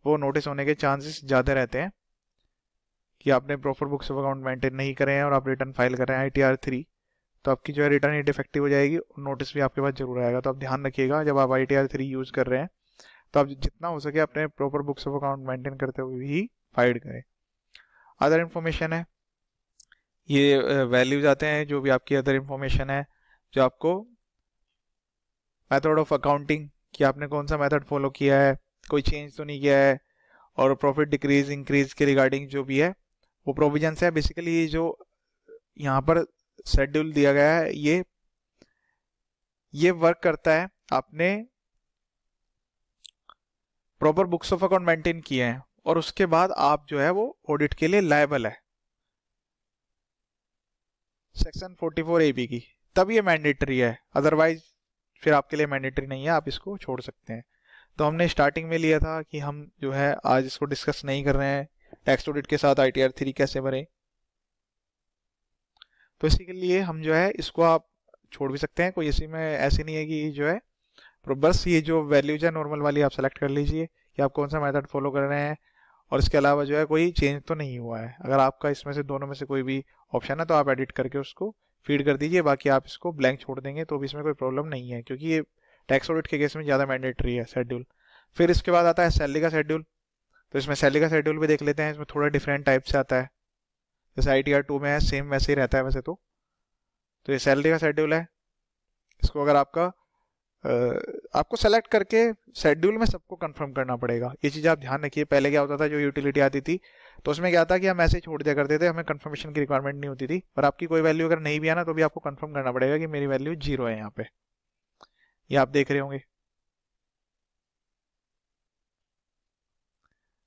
वो नोटिस होने के चांसेस ज़्यादा रहते हैं कि आपने proper books of account maintain नहीं करें हैं और आप रिटर्न फाइल कर रहे हैं आई टी आर थ्री तो आपकी जो है रिटर्न ही डिफेक्टिव हो जाएगी और नोटिस भी आपके पास जरूर आएगा तो आप ध्यान रखिएगा जब आप I T R three use कर रहे हैं तो आप जितना हो सके अपने proper books of account maintain करते हुए ही फाइल करें अदर इन्फॉर्मेशन है ये वैल्यूज आते हैं जो भी आपकी अदर इन्फॉर्मेशन है जो आपको मेथड ऑफ अकाउंटिंग कि आपने कौन सा मेथड फॉलो किया है कोई चेंज तो नहीं किया है और प्रॉफिट डिक्रीज इंक्रीज के रिगार्डिंग जो भी है वो प्रोविजंस है बेसिकली जो यहाँ पर शेड्यूल दिया गया है ये ये वर्क करता है आपने proper books of account maintain किए हैं और उसके बाद आप जो है वो ऑडिट के लिए लाइबल है सेक्शन 44 एबी की तब ये मैंडेटरी है अदरवाइज फिर आपके लिए मैंडेटरी नहीं है आप इसको छोड़ सकते हैं तो हमने स्टार्टिंग में लिया था कि हम जो है आज इसको डिस्कस नहीं कर रहे हैं टैक्स ऑडिट के साथ आई टी थ्री कैसे भरें तो इसी के लिए हम जो है इसको आप छोड़ भी सकते हैं कोई इसी में ऐसी नहीं है कि जो है बस ये जो वैल्यूज है नॉर्मल वाली आप सेलेक्ट कर लीजिए कि आप कौन सा मेथड फॉलो कर रहे हैं और इसके अलावा जो है कोई चेंज तो नहीं हुआ है अगर आपका इसमें से दोनों में से कोई भी ऑप्शन है तो आप एडिट करके उसको फीड कर दीजिए बाकी आप इसको ब्लैंक छोड़ देंगे तो भी इसमें कोई प्रॉब्लम नहीं है क्योंकि ये टैक्स ऑडिट के केस में ज़्यादा मैंडेटरी है शेड्यूल फिर इसके बाद आता है सैलरी का शेड्यूल तो इसमें सैलरी का शेड्यूल भी देख लेते हैं इसमें थोड़ा डिफरेंट टाइप से आता है जैसे आई टी में है सेम वैसे ही रहता है वैसे तो तो ये सैलरी का शेड्यूल है इसको अगर आपका आपको सेलेक्ट करके शेड्यूल में सबको कंफर्म करना पड़ेगा ये चीज़ आप ध्यान रखिए पहले क्या होता था जो यूटिलिटी आती थी तो उसमें क्या था कि हम ऐसे छोड़ दिया करते थे हमें कंफर्मेशन की रिक्वायरमेंट नहीं होती थी और आपकी कोई वैल्यू अगर नहीं भी आना तो भी आपको कंफर्म करना पड़ेगा कि मेरी वैल्यू जीरो है यहाँ पे ये आप देख रहे होंगे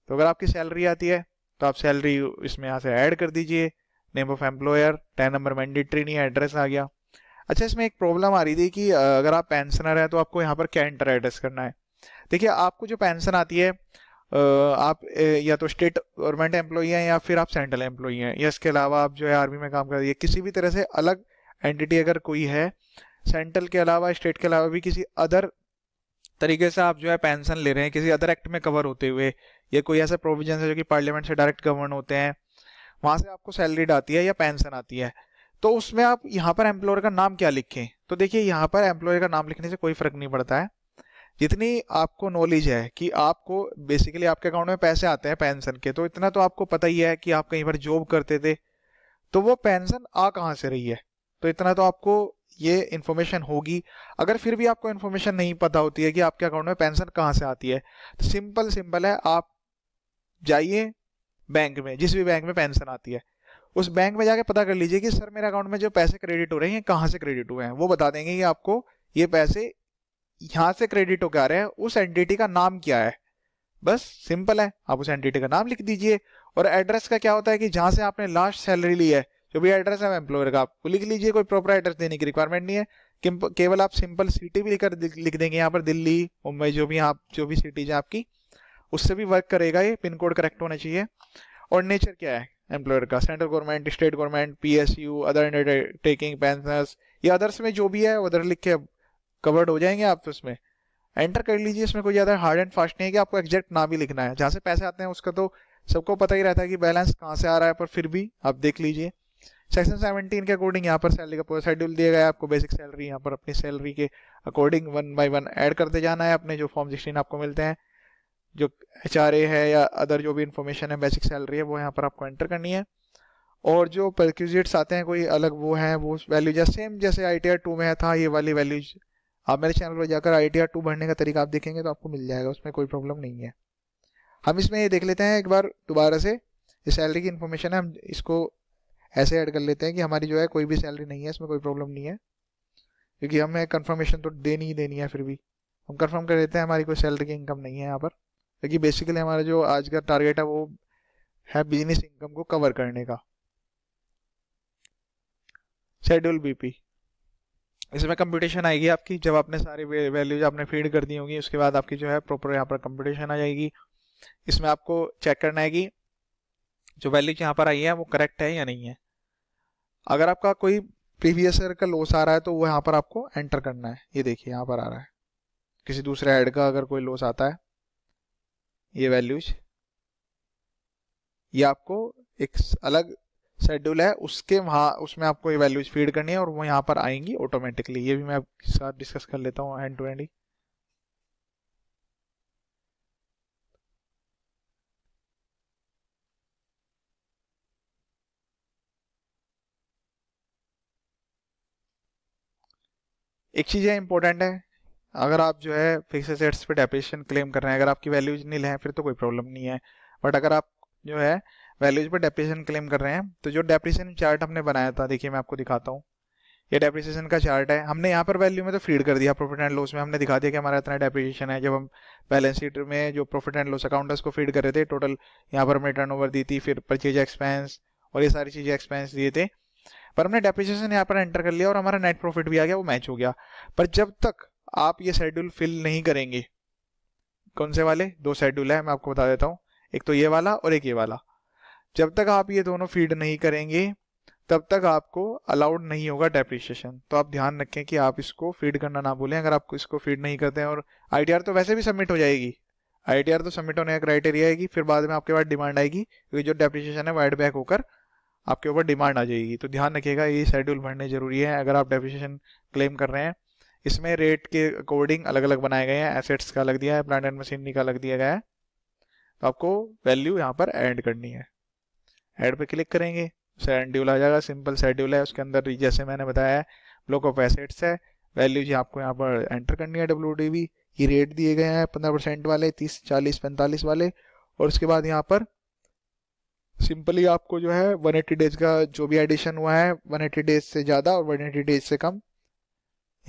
तो अगर आपकी सैलरी आती है तो आप सैलरी इसमें यहाँ से ऐड कर दीजिए name of employer TAN number mandatory नहीं एड्रेस आ गया अच्छा इसमें एक प्रॉब्लम आ रही थी कि अगर आप पेंशनर हैं तो आपको यहाँ पर क्या एंटर एड्रेस करना है देखिए आपको जो पेंशन आती है आप या तो स्टेट गवर्नमेंट एम्प्लॉई हैं या फिर आप सेंट्रल एम्प्लॉई हैं या इसके अलावा आप जो है आर्मी में काम कर रही है किसी भी तरह से अलग एंटिटी अगर कोई है सेंट्रल के अलावा स्टेट के अलावा भी किसी अदर तरीके से आप जो है पेंशन ले रहे हैं किसी अदर एक्ट में कवर होते हुए या कोई ऐसे प्रोविजन है जो कि पार्लियामेंट से डायरेक्ट गवर्न होते हैं वहाँ से आपको सैलरीड आती है या पेंशन आती है तो उसमें आप यहाँ पर एम्प्लॉयर का नाम क्या लिखें तो देखिए यहाँ पर एम्प्लॉयर का नाम लिखने से कोई फर्क नहीं पड़ता है जितनी आपको नॉलेज है कि आपको बेसिकली आपके अकाउंट में पैसे आते हैं पेंशन के तो इतना तो आपको पता ही है कि आप कहीं पर जॉब करते थे तो वो पेंशन आ कहाँ से रही है तो इतना तो आपको ये इन्फॉर्मेशन होगी अगर फिर भी आपको इन्फॉर्मेशन नहीं पता होती है कि आपके अकाउंट में पेंशन कहाँ से आती है तो सिंपल सिंपल है आप जाइए बैंक में जिस भी बैंक में पेंशन आती है उस बैंक में जाके पता कर लीजिए कि सर मेरे अकाउंट में जो पैसे क्रेडिट हो रहे हैं कहाँ से क्रेडिट हुए हैं वो बता देंगे कि आपको ये पैसे यहां से क्रेडिट होकर आ रहे हैं उस एंटिटी का नाम क्या है बस सिंपल है आप उस एंटिटी का नाम लिख दीजिए और एड्रेस का क्या होता है कि जहां से आपने लास्ट सैलरी ली है जो भी एड्रेस है एम्प्लॉयर का आपको लिख लीजिए कोई प्रॉपर एड्रेस देने की रिक्वायरमेंट नहीं है केवल आप सिंपल सिटी भी लिखकर लिख देंगे यहाँ पर दिल्ली मुंबई जो भी आप जो भी सिटीज है आपकी उससे भी वर्क करेगा ये पिन कोड करेक्ट होना चाहिए और नेचर क्या है एम्प्लॉयर का central government state government P S U other undertaking pensioners या अदर्स में जो भी है उधर लिख के कवर्ड हो जाएंगे आप उसमें एंटर कर लीजिए इसमें कोई ज़्यादा हार्ड एंड फास्ट नहीं है कि आपको एग्जैक्ट ना भी लिखना है जहां से पैसे आते हैं उसका तो सबको पता ही रहता है कि बैलेंस कहाँ से आ रहा है पर फिर भी आप देख लीजिए सेक्शन सेवनटीन के अकॉर्डिंग यहाँ पर सैलरी का पूरा शेड्यूल दिया गया है आपको बेसिक सैलरी यहाँ पर अपनी सैलरी के according one by one add करते जाना है अपने जो फॉर्म सिक्सटीन आपको मिलते हैं जो एच है या अदर जो भी इन्फॉर्मेशन है बेसिक सैलरी है वो यहाँ पर आपको एंटर करनी है और जो परक्यूजिट्स आते हैं कोई अलग वो है वो वैल्यू जैसे सेम जैसे आई टी आर टू में था ये वाली वैल्यूज आप मेरे चैनल पर जाकर आई टी आर टू भरने का तरीका आप देखेंगे तो आपको मिल जाएगा उसमें कोई प्रॉब्लम नहीं है हम इसमें ये देख लेते हैं एक बार दोबारा से ये सैलरी की इन्फॉर्मेशन है हम इसको ऐसे ऐड कर लेते हैं कि हमारी जो है कोई भी सैलरी नहीं है इसमें कोई प्रॉब्लम नहीं है क्योंकि हमें कन्फर्मेशन तो देनी ही देनी है फिर भी हम कन्फर्म कर लेते हैं हमारी कोई सैलरी की इनकम नहीं है यहाँ पर क्योंकि बेसिकली हमारा जो आज का टारगेट है वो है बिजनेस इनकम को कवर करने का शेड्यूल बीपी इसमें कंप्यूटेशन आएगी आपकी जब आपने सारी वैल्यूज आपने फीड कर दी होंगी उसके बाद आपकी जो है प्रॉपर यहाँ पर कंप्यूटेशन आ जाएगी इसमें आपको चेक करना है कि जो वैल्यू यहाँ पर आई है वो करेक्ट है या नहीं है अगर आपका कोई प्रीवियस ईयर का लॉस आ रहा है तो वो यहाँ पर आपको एंटर करना है ये देखिए यहाँ पर आ रहा है किसी दूसरे एड का अगर कोई लॉस आता है ये वैल्यूज ये आपको एक अलग शेड्यूल है उसके वहाँ उसमें आपको ये वैल्यूज फीड करनी है और वो यहाँ पर आएंगी ऑटोमेटिकली ये भी मैं आपके साथ डिस्कस कर लेता हूँ एंड टू एंड ही एक चीज़ है इंपॉर्टेंट है अगर आप जो है फिक्स सेट्स पे डेपेशन क्लेम कर रहे हैं अगर आपकी वैल्यूज नील है फिर तो कोई प्रॉब्लम नहीं है बट अगर आप जो है वैल्यूज पर डेप्रिसिएशन क्लेम कर रहे हैं तो जो डेप्रिसिएशन चार्ट हमने बनाया था देखिए मैं आपको दिखाता हूँ ये डेप्रिसिएशन का चार्ट है हमने यहाँ पर वैल्यू में तो फीड कर दिया प्रॉफिट एंड लॉस में हमने दिखा दिया कि हमारा इतना डेप्रिसिएशन है जब हम बैलेंस शीट में जो प्रॉफिट एंड लॉस अकाउंट है उसको फीड कर रहे थे टोटल यहाँ पर हमने टर्न ओवर दी थी फिर परचेज एक्सपेंस और ये सारी चीज़ें एक्सपेंस दिए थे पर हमने डेप्रिसिएशन यहाँ पर एंटर कर लिया और हमारा नेट प्रॉफिट भी आ गया वो मैच हो गया पर जब तक आप ये शेड्यूल फिल नहीं करेंगे कौन से वाले दो शेड्यूल है मैं आपको बता देता हूँ एक तो ये वाला और एक ये वाला जब तक आप ये दोनों फीड नहीं करेंगे तब तक आपको अलाउड नहीं होगा डेप्रिशिएशन तो आप ध्यान रखें कि आप इसको फीड करना ना भूलें अगर आपको इसको फीड नहीं करते हैं और आई तो वैसे भी सबमिट हो जाएगी आई तो सबमिट होने का क्राइटेरिया आएगी फिर बाद में आपके पास डिमांड आएगी क्योंकि जो डेप्रिशिएशन है वाइड बैक होकर आपके ऊपर डिमांड आ जाएगी तो ध्यान रखिएगा ये शेड्यूल भरने जरूरी है अगर आप डेप्रिशिएशन क्लेम कर रहे हैं इसमें रेट के अकॉर्डिंग अलग अलग बनाए गए हैं एसेट्स का अलग दिया है प्लांट एंड मशीनरी का अलग दिया गया है तो आपको वैल्यू यहाँ पर एड करनी है ऐड पे क्लिक करेंगे शेड्यूल आ जाएगा सिंपल शेड्यूल है उसके अंदर जैसे मैंने बताया है ब्लॉक ऑफ एसेट्स है वैल्यू जी आपको यहाँ पर एंटर करनी है डब्ल्यू ये रेट दिए गए हैं पंद्रह परसेंट वाले तीस चालीस पैंतालीस वाले और उसके बाद यहाँ पर सिंपली आपको जो है 180 डेज का जो भी एडिशन हुआ है 180 डेज से ज़्यादा और 180 डेज से कम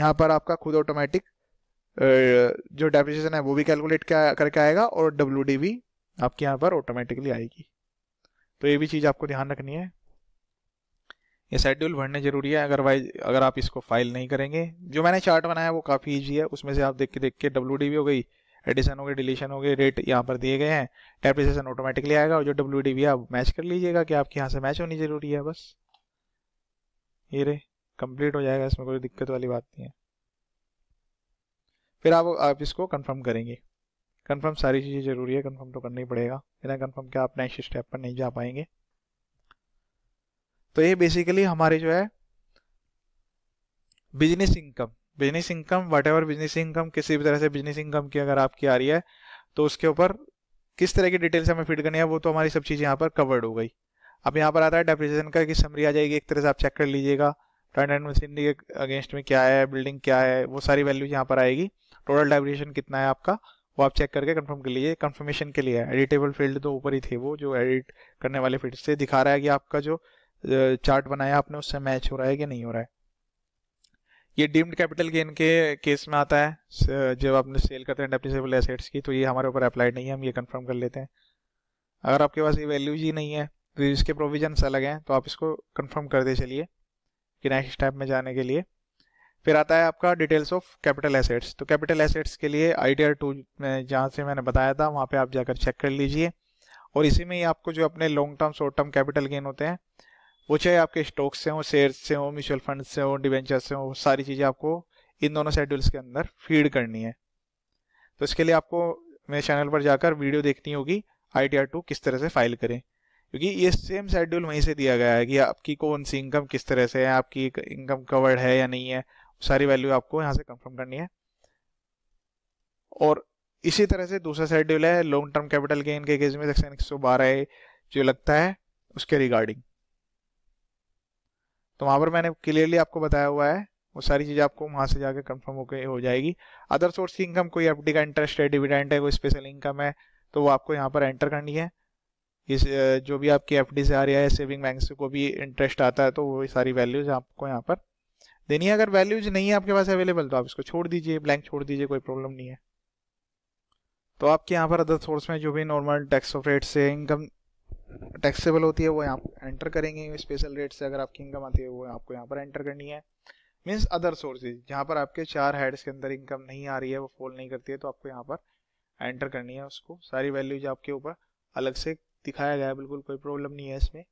यहाँ पर आपका खुद ऑटोमेटिक जो डेफिशन है वो भी कैलकुलेट करके आएगा और डब्ल्यू आपके यहाँ पर ऑटोमेटिकली आएगी तो ये भी चीज़ आपको ध्यान रखनी है ये शेड्यूल भरने जरूरी है अगर वाइज अगर आप इसको फाइल नहीं करेंगे जो मैंने चार्ट बनाया वो काफ़ी ईजी है उसमें से आप देख के देख के डब्ल्यू डी हो गई एडिशन हो गई डिलीशन हो गई रेट यहाँ पर दिए गए हैं डेप्रिसिएशन ऑटोमेटिकली आएगा और जो डब्ल्यू डी आप मैच कर लीजिएगा कि आपके यहाँ से मैच होनी जरूरी है बस ये रे कंप्लीट हो जाएगा इसमें कोई दिक्कत वाली बात नहीं है फिर आप आप इसको कन्फर्म करेंगे कंफर्म सारी चीज़ें ज़रूरी है कंफर्म तो करना ही पड़ेगा बिना कंफर्म के आप नेक्स्ट स्टेप पर नहीं जा पाएंगे तो ये बेसिकली हमारे जो है business income business income whatever business income किसी भी तरह से बिजनेस इनकम की अगर आपकी आ रही है तो उसके ऊपर किस तरह की डिटेल्स हमें फिट करनी है वो तो हमारी सब चीज़ें यहाँ पर कवर्ड हो गई अब यहाँ पर आता है डेप्रिसिएशन का कि समरी आ जाएगी एक तरह से आप चेक कर लीजिएगा टर्न मशीनरी के अगेंस्ट में क्या है बिल्डिंग क्या है वो सारी वैल्यूज यहाँ पर आएगी टोटल डेप्रिसिएशन कितना है आपका वो आप चेक करके कंफर्म कर लीजिए कंफर्मेशन के लिए एडिटेबल फील्ड तो ऊपर ही थे वो जो एडिट करने वाले फील्ड से दिखा रहा है कि आपका जो चार्ट बनाया आपने उससे मैच हो रहा है कि नहीं हो रहा है ये डीम्ड कैपिटल गेन के केस में आता है जब आपने सेल करते हैं डेप्रिसबल एसेट्स की तो ये हमारे ऊपर अप्लाइड नहीं है हम ये कंफर्म कर लेते हैं अगर आपके पास ये वैल्यू ही नहीं है तो इसके प्रोविजन अलग हैं तो आप इसको कंफर्म दे चलिए कि नेक्स्ट स्टेप में जाने के लिए फिर आता है आपका डिटेल्स ऑफ कैपिटल एसेट्स तो कैपिटल एसेट्स के लिए आई टी आर टू में जहाँ से मैंने बताया था वहाँ पे आप जाकर चेक कर लीजिए और इसी में ही आपको जो अपने long term short term capital gain होते हैं वो चाहे आपके स्टॉक से हो शेयर से हो म्यूचुअल फंड से हो डिवेंचर से हो सारी चीज़ें आपको इन दोनों शेड्यूल्स के अंदर फीड करनी है तो इसके लिए आपको मेरे चैनल पर जाकर वीडियो देखनी होगी आई टी आर टू किस तरह से फाइल करें क्योंकि ये सेम शेड्यूल वहीं से दिया गया है कि आपकी कौन सी इनकम किस तरह से है आपकी इनकम कवर्ड है या नहीं है सारी वैल्यू आपको यहाँ से कंफर्म करनी है और इसी तरह से दूसरा शेड्यूल है लॉन्ग टर्म कैपिटल गेन के केस में सेक्शन एक सौ जो लगता है उसके रिगार्डिंग तो वहां पर मैंने क्लियरली आपको बताया हुआ है वो सारी चीज़ आपको वहां से जाकर कंफर्म होकर हो जाएगी अदर सोर्स की इनकम कोई एफडी का इंटरेस्ट है डिविडेंट है कोई स्पेशल इनकम है तो वो आपको यहाँ पर एंटर करनी है इस जो भी आपकी एफडी से आ रही है सेविंग बैंक से को भी इंटरेस्ट आता है तो वो सारी वैल्यूज आपको यहाँ पर देनी है अगर वैल्यूज नहीं है आपके पास अवेलेबल तो आप इसको छोड़ दीजिए ब्लैंक छोड़ दीजिए कोई प्रॉब्लम नहीं है तो आपके यहाँ पर अदर सोर्स में जो भी नॉर्मल टैक्स ऑफ रेट से इनकम टैक्सेबल होती है वो यहाँ एंटर करेंगे स्पेशल रेट से अगर आपकी इनकम आती है वो आपको यहाँ पर एंटर करनी है मीन्स अदर सोर्सेज जहाँ पर आपके चार हेड्स के अंदर इनकम नहीं आ रही है वो फॉल नहीं करती है तो आपको यहाँ पर एंटर करनी है उसको सारी वैल्यूज आपके ऊपर अलग से दिखाया गया है बिल्कुल कोई प्रॉब्लम नहीं है इसमें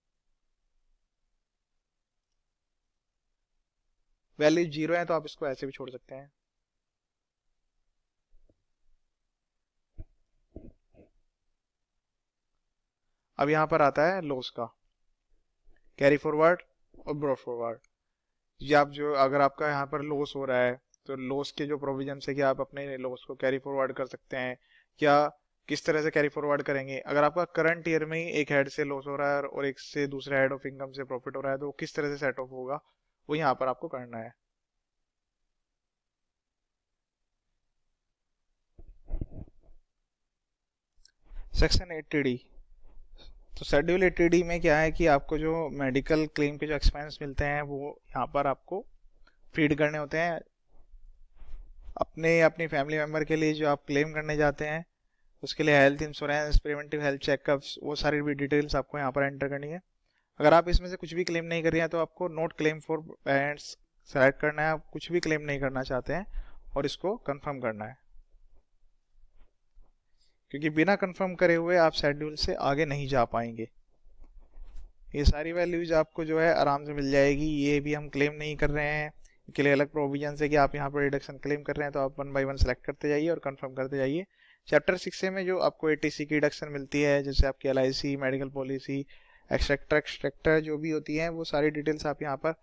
वैल्यू जीरो है तो आप इसको ऐसे भी छोड़ सकते हैं अब यहां पर आता है लॉस का कैरी फॉरवर्ड और ब्रॉड फॉरवर्ड ये आप जो अगर आपका यहाँ पर लॉस हो रहा है तो लॉस के जो प्रोविजन है कि आप अपने लॉस को कैरी फॉरवर्ड कर सकते हैं या किस तरह से कैरी फॉरवर्ड करेंगे अगर आपका करंट ईयर में ही एक हेड से लॉस हो रहा है और एक से दूसरे हेड ऑफ इनकम से प्रॉफिट हो रहा है तो किस तरह से सेट ऑफ होगा वो यहाँ पर आपको करना है सेक्शन एट्टी तो शेड्यूल एट्टी में क्या है कि आपको जो मेडिकल क्लेम के जो एक्सपेंस मिलते हैं वो यहाँ पर आपको फीड करने होते हैं अपने अपनी फैमिली मेम्बर के लिए जो आप क्लेम करने जाते हैं उसके लिए health insurance preventive health checkups वो सारी भी डिटेल्स आपको यहाँ पर एंटर करनी है अगर आप इसमें से कुछ भी क्लेम नहीं कर रहे हैं तो आपको not claim for parents select करना है आप कुछ भी क्लेम नहीं करना चाहते हैं और इसको कंफर्म करना है क्योंकि बिना कंफर्म करे हुए आप शेड्यूल से आगे नहीं जा पाएंगे ये सारी वैल्यूज आपको जो है आराम से मिल जाएगी ये भी हम क्लेम नहीं कर रहे हैं के लिए अलग प्रोविजन है कि आप यहाँ पर रिडक्शन क्लेम कर रहे हैं तो आप वन बाई वन सेलेक्ट करते जाइए और कंफर्म करते जाइए चैप्टर सिक्स में जो आपको ए की रिडक्शन मिलती है जैसे आपकी L medical policy extractor extractor जो भी होती हैं वो सारी डिटेल्स आप यहाँ पर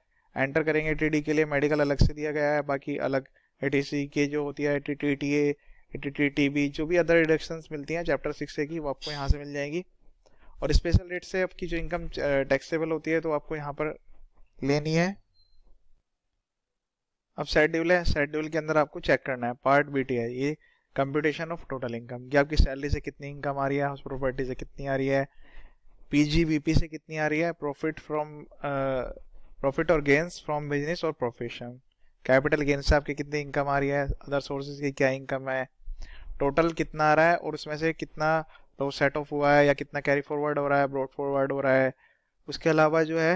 एंटर करेंगे टी के लिए मेडिकल अलग से दिया गया है बाकी अलग ए के जो होती है T T T T B जो भी अदर डिडक्शन मिलती हैं चैप्टर सिक्स की वो आपको यहाँ से मिल जाएंगी और स्पेशल रेट से आपकी जो इनकम टैक्सेबल होती है तो आपको यहाँ पर लेनी है अब शेड्यूल है शेड्यूल के अंदर आपको चेक करना है पार्ट बी टी ये कंप्यूटेशन ऑफ टोटल इनकम कि आपकी सैलरी से कितनी इनकम आ रही है हाउस प्रॉपर्टी से कितनी आ रही है पीजीबीपी से कितनी आ रही है प्रॉफिट फ्रॉम प्रॉफिट और गेंस फ्रॉम बिजनेस और प्रोफेशन कैपिटल गेन से आपकी कितनी इनकम आ रही है अदर सोर्सेज की क्या इनकम है टोटल कितना आ रहा है और उसमें से कितना लो सेट ऑफ हुआ है या कितना कैरी फॉरवर्ड हो रहा है ब्रॉड फॉरवर्ड हो रहा है उसके अलावा जो है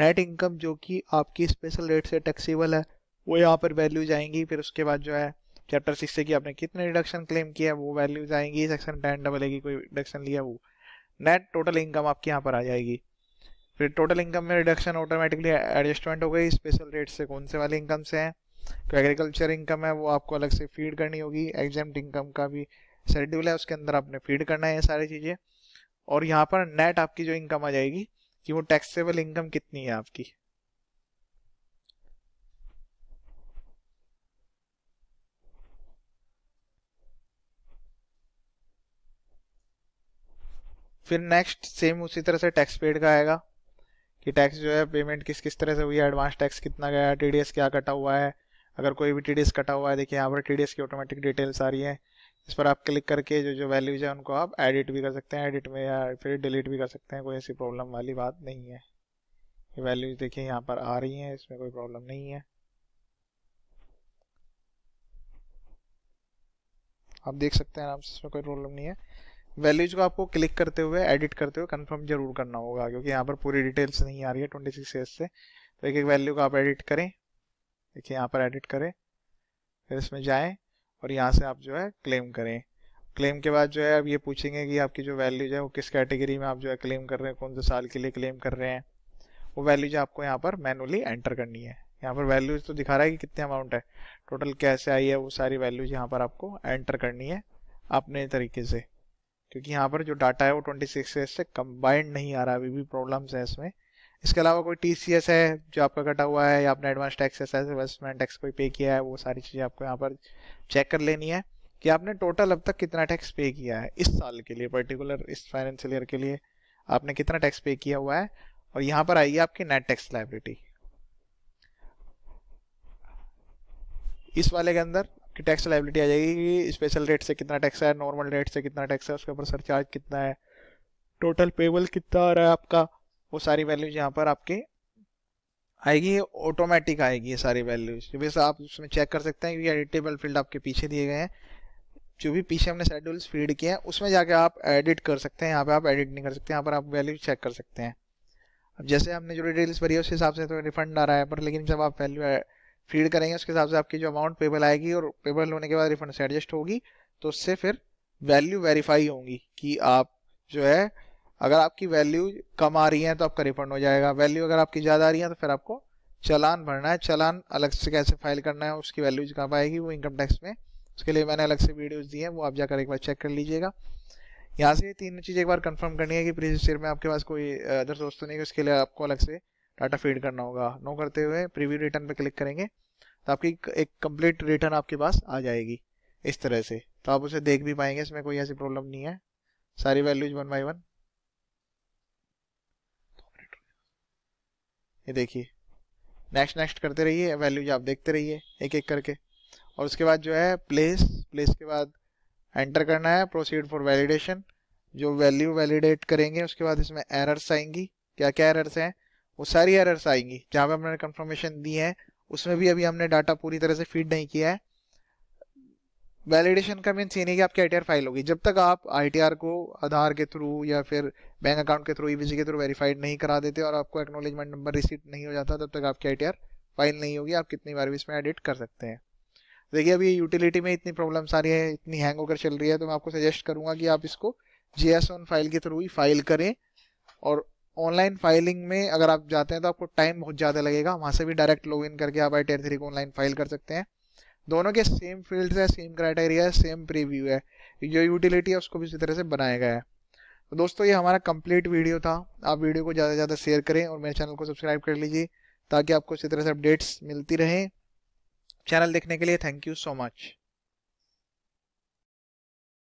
नेट इनकम जो कि आपकी स्पेशल रेट से टैक्सीबल है वो यहाँ पर वैल्यूज आएंगी फिर उसके बाद जो है चैप्टर सिक्स से कि आपने कितने डिडक्शन क्लेम किया है वो वैल्यूज आएंगी सेक्शन टेन डबल ए की कोई डिडक्शन लिया वो नेट टोटल इनकम आपकी यहाँ पर आ जाएगी फिर टोटल इनकम में रिडक्शन ऑटोमेटिकली एडजस्टमेंट हो गई स्पेशल रेट से कौन से वाले इनकम से हैं तो एग्रीकल्चर इनकम है वो आपको अलग से फीड करनी होगी एग्जाम इनकम का भी शेड्यूल है उसके अंदर आपने फीड करना है ये सारी चीज़ें और यहाँ पर नेट आपकी जो इनकम आ जाएगी कि वो टैक्सेबल इनकम कितनी है आपकी फिर नेक्स्ट सेम उसी तरह से टैक्स पेड का आएगा कि टैक्स जो है पेमेंट किस किस तरह से हुई है एडवांस टैक्स कितना गया टी क्या कटा हुआ है अगर कोई भी टी कटा हुआ है देखिए यहाँ पर टी की ऑटोमेटिक डिटेल्स आ रही है इस पर आप क्लिक करके जो जो वैल्यूज है उनको आप एडिट भी कर सकते हैं एडिट में या फिर डिलीट भी कर सकते हैं कोई ऐसी प्रॉब्लम वाली बात नहीं है ये वैल्यूज देखिए यहाँ पर आ रही हैं इसमें कोई प्रॉब्लम नहीं है आप देख सकते हैं आराम से इसमें कोई प्रॉब्लम नहीं है वैल्यूज को आपको क्लिक करते हुए एडिट करते हुए कंफर्म जरूर करना होगा क्योंकि यहाँ पर पूरी डिटेल्स नहीं आ रही है ट्वेंटी सिक्स से तो एक एक वैल्यू को आप एडिट करें देखिए यहाँ पर एडिट करें फिर इसमें जाएं और यहाँ से आप जो है क्लेम करें क्लेम के बाद जो है अब ये पूछेंगे कि आपकी जो वैल्यूज है वो किस कैटेगरी में आप जो है क्लेम कर रहे हैं कौन से साल के लिए क्लेम कर रहे हैं वो वैल्यूज आपको यहाँ पर मैनुअली एंटर करनी है यहाँ पर वैल्यूज तो दिखा रहा है कि कितने अमाउंट है टोटल कैसे आई है वो सारी वैल्यूज यहाँ पर आपको एंटर करनी है अपने तरीके से क्योंकि यहाँ पर जो डाटा है वो ट्वेंटी सिक्स से कंबाइंड नहीं आ रहा अभी भी प्रॉब्लम्स है इसमें इसके अलावा कोई टी सी एस है जो आपका कटा हुआ है या आपने एडवांस टैक्स एस इन्वेस्टमेंट टैक्स कोई पे किया है वो सारी चीज़ें आपको यहाँ पर चेक कर लेनी है कि आपने टोटल अब तक कितना टैक्स पे किया है इस साल के लिए पर्टिकुलर इस फाइनेंशियल ईयर के लिए आपने कितना टैक्स पे किया हुआ है और यहाँ पर है आपकी नेट टैक्स लाइबिलिटी इस वाले के अंदर कि टैक्स लाइबिलिटी आ जाएगी कि स्पेशल रेट से कितना टैक्स है नॉर्मल रेट से कितना टैक्स है उसके ऊपर सरचार्ज कितना है टोटल पेबल कितना आ रहा है आपका वो सारी वैल्यूज यहाँ पर आपके आएगी ऑटोमेटिक आएगी ये सारी वैल्यूज वैसे आप उसमें चेक कर सकते हैं क्योंकि एडिटेबल फील्ड आपके पीछे दिए गए हैं जो भी पीछे हमने शेड्यूल्स फीड किए हैं उसमें जाके आप एडिट कर सकते हैं यहाँ पे आप एडिट नहीं कर सकते यहाँ पर आप वैल्यू चेक कर सकते हैं अब जैसे हमने जो डिटेल्स भरी है उस हिसाब से तो रिफंड आ रहा है पर लेकिन जब आप वैल्यू फीड करेंगे उसके हिसाब से आपकी जो अमाउंट पेबल आएगी और पेबल होने के बाद रिफंड से एडजस्ट होगी तो उससे फिर वैल्यू वेरीफाई होंगी कि आप जो है अगर आपकी वैल्यू कम आ रही है तो आपका रिफंड हो जाएगा वैल्यू अगर आपकी ज़्यादा आ रही है तो फिर आपको चलान भरना है चलान अलग से कैसे फाइल करना है उसकी वैल्यूज कहाँ पाएगी वो इनकम टैक्स में उसके लिए मैंने अलग से वीडियोज दी हैं वो आप जाकर एक बार चेक कर लीजिएगा यहाँ से तीनों चीज एक बार कंफर्म करनी है कि प्रीवियस ईयर में आपके पास कोई अदर दोस्तों तो नहीं है उसके लिए आपको अलग से डाटा फीड करना होगा नो करते हुए प्रीव्यू रिटर्न पे क्लिक करेंगे तो आपकी एक कंप्लीट रिटर्न आपके पास आ जाएगी इस तरह से तो आप उसे देख भी पाएंगे इसमें कोई ऐसी प्रॉब्लम नहीं है सारी वैल्यूज वन बाई वन ये देखिए नेक्स्ट नेक्स्ट करते रहिए वैल्यूज आप देखते रहिए एक एक करके और उसके बाद जो है प्लेस प्लेस के बाद एंटर करना है प्रोसीड फॉर वैलिडेशन जो वैल्यू वैलिडेट करेंगे उसके बाद इसमें एरर्स आएंगी क्या क्या एरर्स हैं वो सारी एरर्स आएंगी जहाँ पे हमने कंफर्मेशन दी है उसमें भी अभी हमने डाटा पूरी तरह से फीड नहीं किया है वैलिडेशन का मीन्स ये नहीं कि आपकी आई फाइल होगी जब तक आप आई को आधार के थ्रू या फिर बैंक अकाउंट के थ्रू ई e के थ्रू वेरीफाइड नहीं करा देते और आपको एक्नोलेजमेंट नंबर रिसीट नहीं हो जाता तब तक आपकी आई फाइल नहीं होगी आप कितनी बार भी इसमें एडिट कर सकते हैं देखिए अभी यूटिलिटी में इतनी प्रॉब्लम्स आ रही है इतनी हैंग होकर चल रही है तो मैं आपको सजेस्ट करूंगा कि आप इसको जी फाइल के थ्रू ही फाइल करें और ऑनलाइन फाइलिंग में अगर आप जाते हैं तो आपको टाइम बहुत ज़्यादा लगेगा वहाँ से भी डायरेक्ट लॉग इन करके आप आई टेयर थ्री को ऑनलाइन फाइल कर सकते हैं दोनों के सेम फील्ड्स है सेम क्राइटेरिया है सेम प्रीव्यू है जो यूटिलिटी है उसको भी इसी तरह से बनाया गया है तो दोस्तों ये हमारा कंप्लीट वीडियो था आप वीडियो को ज़्यादा से ज़्यादा शेयर करें और मेरे चैनल को सब्सक्राइब कर लीजिए ताकि आपको इसी तरह से अपडेट्स मिलती रहें चैनल देखने के लिए थैंक यू सो मच